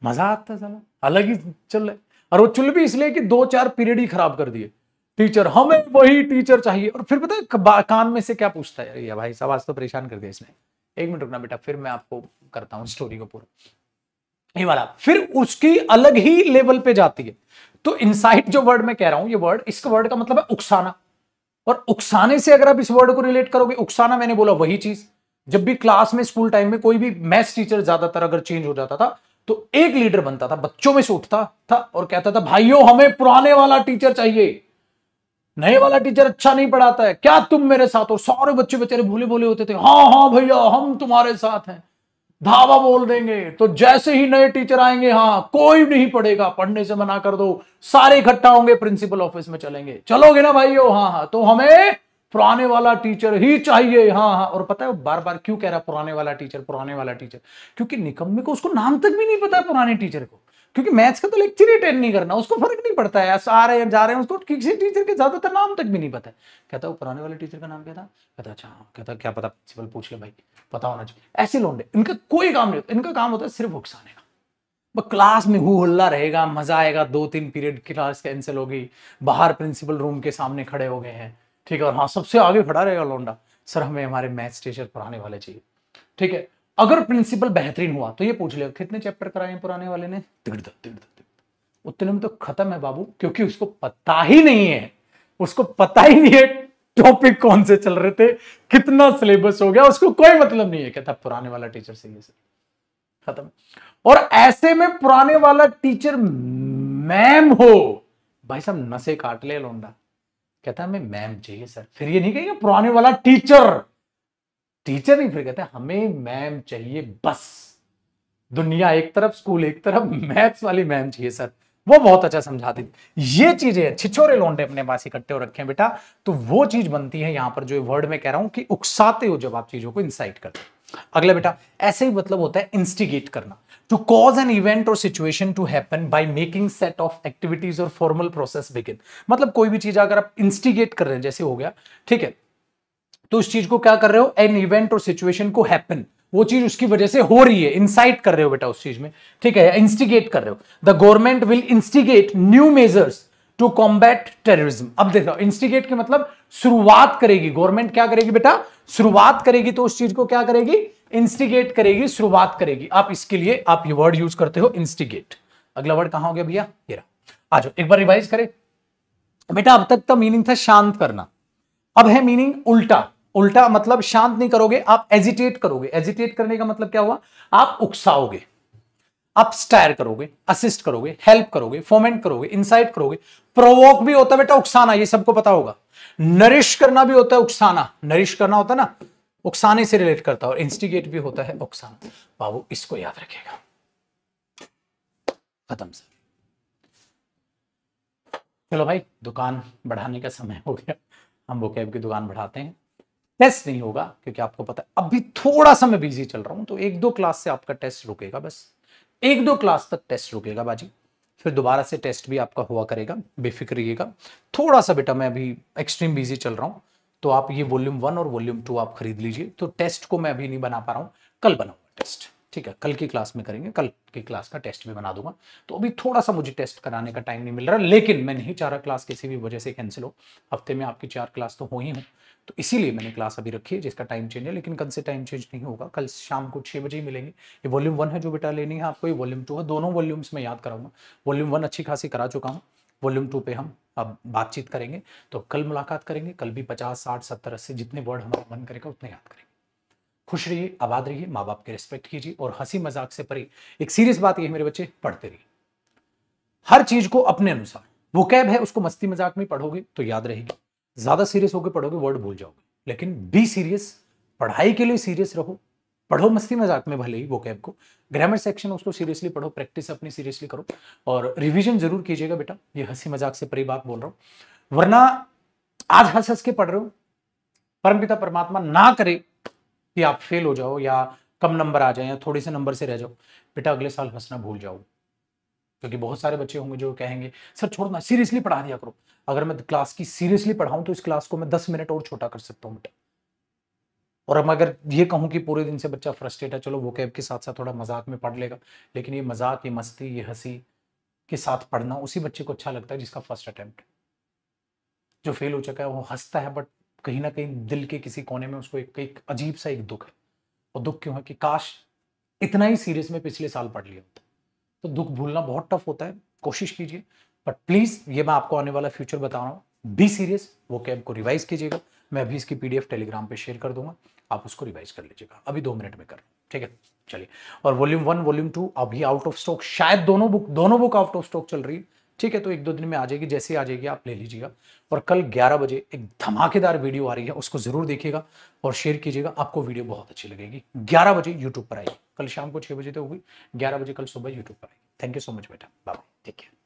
मजा आता है साला अलग ही चल रहा है और वो चुल भी इसलिए कि दो चार पीरियड ही खराब कर दिए टीचर हमें वही टीचर चाहिए और फिर पता है कान में से क्या पूछता है ये भाई साहब आज तो परेशान कर दिया इसने एक मिनट रुकना बेटा फिर मैं आपको करता हूँ स्टोरी को पूरा ये वाला फिर उसकी अलग ही लेवल पे जाती है तो इनसाइट जो वर्ड मैं कह रहा हूं ये वर्ड इस वर्ड का मतलब है उकसाना और उकसाने से अगर आप इस वर्ड को रिलेट करोगे उकसाना मैंने बोला वही चीज जब भी क्लास में स्कूल टाइम में कोई भी मैथ्स टीचर ज्यादातर अगर चेंज हो जाता था तो एक लीडर बनता था बच्चों में से उठता था और कहता था भाइयों हमें पुराने वाला टीचर चाहिए नए वाला टीचर अच्छा नहीं पढ़ाता है क्या तुम मेरे साथ हो सारे बच्चे बेचारे भूले भूले होते थे हाँ हाँ भैया हम तुम्हारे साथ हैं धावा बोल देंगे तो जैसे ही नए टीचर आएंगे हाँ कोई नहीं पढ़ेगा पढ़ने से मना कर दो सारे इकट्ठा होंगे प्रिंसिपल ऑफिस में चलेंगे चलोगे ना भाइयों हाँ हाँ तो हमें पुराने वाला टीचर ही चाहिए हाँ हाँ और पता है बार बार क्यों कह रहा पुराने वाला टीचर पुराने वाला टीचर क्योंकि निकम्मे को उसको नाम तक भी नहीं पता पुराने टीचर को क्योंकि मैथ्स का तो लेक्चर ही अटेंड नहीं करना उसको फर्क नहीं पड़ता है आ रहे हैं जा रहे हैं उसको किसी टीचर के ज्यादातर नाम तक भी नहीं पता कहता वो पुराने वाले टीचर का नाम क्या था कहता अच्छा हाँ कहता क्या पता प्रिंसिपल पूछ ले भाई पता होना चाहिए ऐसे लोंडे इनका कोई काम नहीं होता इनका काम होता है सिर्फ उकसाने का क्लास में हु हल्ला रहेगा मजा आएगा दो तीन पीरियड क्लास कैंसिल होगी बाहर प्रिंसिपल रूम के सामने खड़े हो गए हैं ठीक है और हाँ सबसे आगे खड़ा रहेगा लोंडा सर हमें हमारे मैथ्स टीचर पढ़ाने वाले चाहिए ठीक है अगर प्रिंसिपल बेहतरीन हुआ तो ये पूछ लेगा कितने चैप्टर कराए पुराने वाले ने तिगड़ तिगड़ उतने में तो खत्म है बाबू क्योंकि उसको पता ही नहीं है उसको पता ही नहीं है टॉपिक कौन से चल रहे थे कितना सिलेबस हो गया उसको कोई मतलब नहीं है कहता पुराने वाला टीचर से ये खत्म और ऐसे में पुराने वाला टीचर मैम हो भाई साहब नशे काट ले लोंडा कहता मैं मैम चाहिए सर फिर ये नहीं कहेगा पुराने वाला टीचर टीचर नहीं फिर कहते हमें मैम चाहिए बस दुनिया एक तरफ स्कूल एक तरफ मैथ्स वाली मैम चाहिए सर वो बहुत अच्छा समझाती थी ये चीजें छिछोरे लोंडे अपने पास इकट्ठे हो रखे हैं बेटा तो वो चीज बनती है यहां पर जो वर्ड में कह रहा हूं कि उकसाते हो जब आप चीजों को इंसाइट करते अगला बेटा ऐसे ही मतलब होता है इंस्टिगेट करना to cause an event or situation to happen by making set of activities or formal process begin मतलब कोई भी चीज अगर आप इंस्टिगेट कर रहे हैं जैसे हो गया ठीक है तो उस चीज को क्या कर रहे हो एन इवेंट और सिचुएशन को हैपन वो चीज उसकी वजह से हो रही है इंसाइट कर रहे हो बेटा उस चीज में ठीक है इंस्टिगेट कर रहे हो the government will instigate new measures to combat terrorism अब देखो इंस्टिगेट के मतलब शुरुआत करेगी गवर्नमेंट क्या करेगी बेटा शुरुआत करेगी तो उस चीज को क्या करेगी इंस्टिगेट करेगी शुरुआत करेगी आप इसके लिए आप ये वर्ड यूज करते हो इंस्टिगेट अगला वर्ड कहां हो गया भैया ये आ जाओ एक बार रिवाइज करें बेटा अब तक का मीनिंग था शांत करना अब है मीनिंग उल्टा उल्टा मतलब शांत नहीं करोगे आप एजिटेट करोगे एजिटेट करने का मतलब क्या हुआ आप उकसाओगे आप स्टायर करोगे असिस्ट करोगे हेल्प करोगे फोमेंट करोगे इंसाइट करोगे प्रोवोक भी होता है बेटा उकसाना ये सबको पता होगा नरिश करना भी होता है उकसाना नरिश करना होता है ना उकसाने से रिलेट करता है और इंस्टिगेट भी होता है उकसाना बाबू इसको याद रखेगा खत्म सर चलो भाई दुकान बढ़ाने का समय हो गया हम वो कैब की दुकान बढ़ाते हैं टेस्ट नहीं होगा क्योंकि आपको पता है अभी थोड़ा सा मैं बिजी चल रहा हूं तो एक दो क्लास से आपका टेस्ट रुकेगा बस एक दो क्लास तक टेस्ट रुकेगा बाजी फिर दोबारा से टेस्ट भी आपका हुआ करेगा बेफिक्रिएगा थोड़ा सा बेटा मैं अभी एक्सट्रीम बिजी चल रहा हूँ तो आप ये वॉल्यूम वन और वॉल्यूम टू आप खरीद लीजिए तो टेस्ट को मैं अभी नहीं बना पा रहा हूँ कल बनाऊंगा टेस्ट ठीक है कल की क्लास में करेंगे कल की क्लास का टेस्ट भी बना दूंगा तो अभी थोड़ा सा मुझे टेस्ट कराने का टाइम नहीं मिल रहा लेकिन मैं नहीं चाह रहा क्लास किसी भी वजह से कैंसिल हो हफ्ते में आपकी चार क्लास तो हो ही हूँ तो इसीलिए मैंने क्लास अभी रखी है जिसका टाइम चेंज है लेकिन कल से टाइम चेंज नहीं होगा कल शाम को छः बजे ही मिलेंगे ये वॉल्यूम वन है जो बेटा लेनी है आपको ये वॉल्यूम टू है दोनों वॉल्यूम्स में याद कराऊंगा वॉल्यूम वन अच्छी खासी करा चुका हूँ वॉल्यूम टू पे हम अब बातचीत करेंगे तो कल मुलाकात करेंगे कल भी पचास साठ सत्तर अस्सी जितने वर्ड हमारा मन करेगा उतने याद करेंगे खुश रहिए आबाद रहिए माँ बाप के रिस्पेक्ट कीजिए और हंसी मजाक से परे एक सीरियस बात यही मेरे बच्चे पढ़ते रहिए हर चीज को अपने अनुसार वो कैब है उसको मस्ती मजाक में पढ़ोगे तो याद रहेगी ज़्यादा सीरियस होकर पढ़ोगे वर्ड भूल जाओगे लेकिन बी सीरियस पढ़ाई के लिए सीरियस रहो पढ़ो मस्ती मजाक में भले ही वो कैब को ग्रामर सेक्शन उसको सीरियसली पढ़ो प्रैक्टिस अपनी सीरियसली करो और रिवीजन जरूर कीजिएगा बेटा ये हंसी मजाक से परी बात बोल रहा हूँ वरना आज हंस हंस के पढ़ रहे हो परमपिता परमात्मा ना करे कि आप फेल हो जाओ या कम नंबर आ जाए या थोड़े से नंबर से रह जाओ बेटा अगले साल हंसना भूल जाओ क्योंकि बहुत सारे बच्चे होंगे जो कहेंगे सर छोड़ना सीरियसली पढ़ा दिया करो अगर मैं क्लास की सीरियसली पढ़ाऊं तो इस क्लास को मैं दस मिनट और छोटा कर सकता हूँ बेटा और हम अगर ये कहूँ कि पूरे दिन से बच्चा फ्रस्ट्रेट है चलो वो कैब के साथ साथ थोड़ा मजाक में पढ़ लेगा लेकिन ये मजाक ये मस्ती ये हंसी के साथ पढ़ना उसी बच्चे को अच्छा लगता है जिसका फर्स्ट अटैम्प्ट जो फेल हो चुका है वो हंसता है बट कहीं ना कहीं दिल के किसी कोने में उसको एक, एक अजीब सा एक दुख है और दुख क्यों है कि काश इतना ही सीरियस में पिछले साल पढ़ लिया होता तो दुख भूलना बहुत टफ होता है कोशिश कीजिए बट प्लीज़ ये मैं आपको आने वाला फ्यूचर बता रहा हूँ बी सीरियस वो कैब को रिवाइज कीजिएगा मैं अभी इसकी पीडीएफ टेलीग्राम पे शेयर कर दूंगा आप उसको रिवाइज कर लीजिएगा अभी दो मिनट में कर ठीक है चलिए और वॉल्यूम वन वॉल्यूम टू अभी आउट ऑफ स्टॉक शायद दोनों बुक दोनों बुक आउट ऑफ स्टॉक चल रही है ठीक है तो एक दो दिन में आ जाएगी जैसे आ जाएगी आप ले लीजिएगा और कल 11 बजे एक धमाकेदार वीडियो आ रही है उसको जरूर देखिएगा और शेयर कीजिएगा आपको वीडियो बहुत अच्छी लगेगी 11 बजे यूट्यूब पर आएगी कल शाम को छह बजे तक तो हुई ग्यारह बजे कल सुबह यूट्यूब पर आएगी थैंक यू सो मच बेटा बाय टेक केयर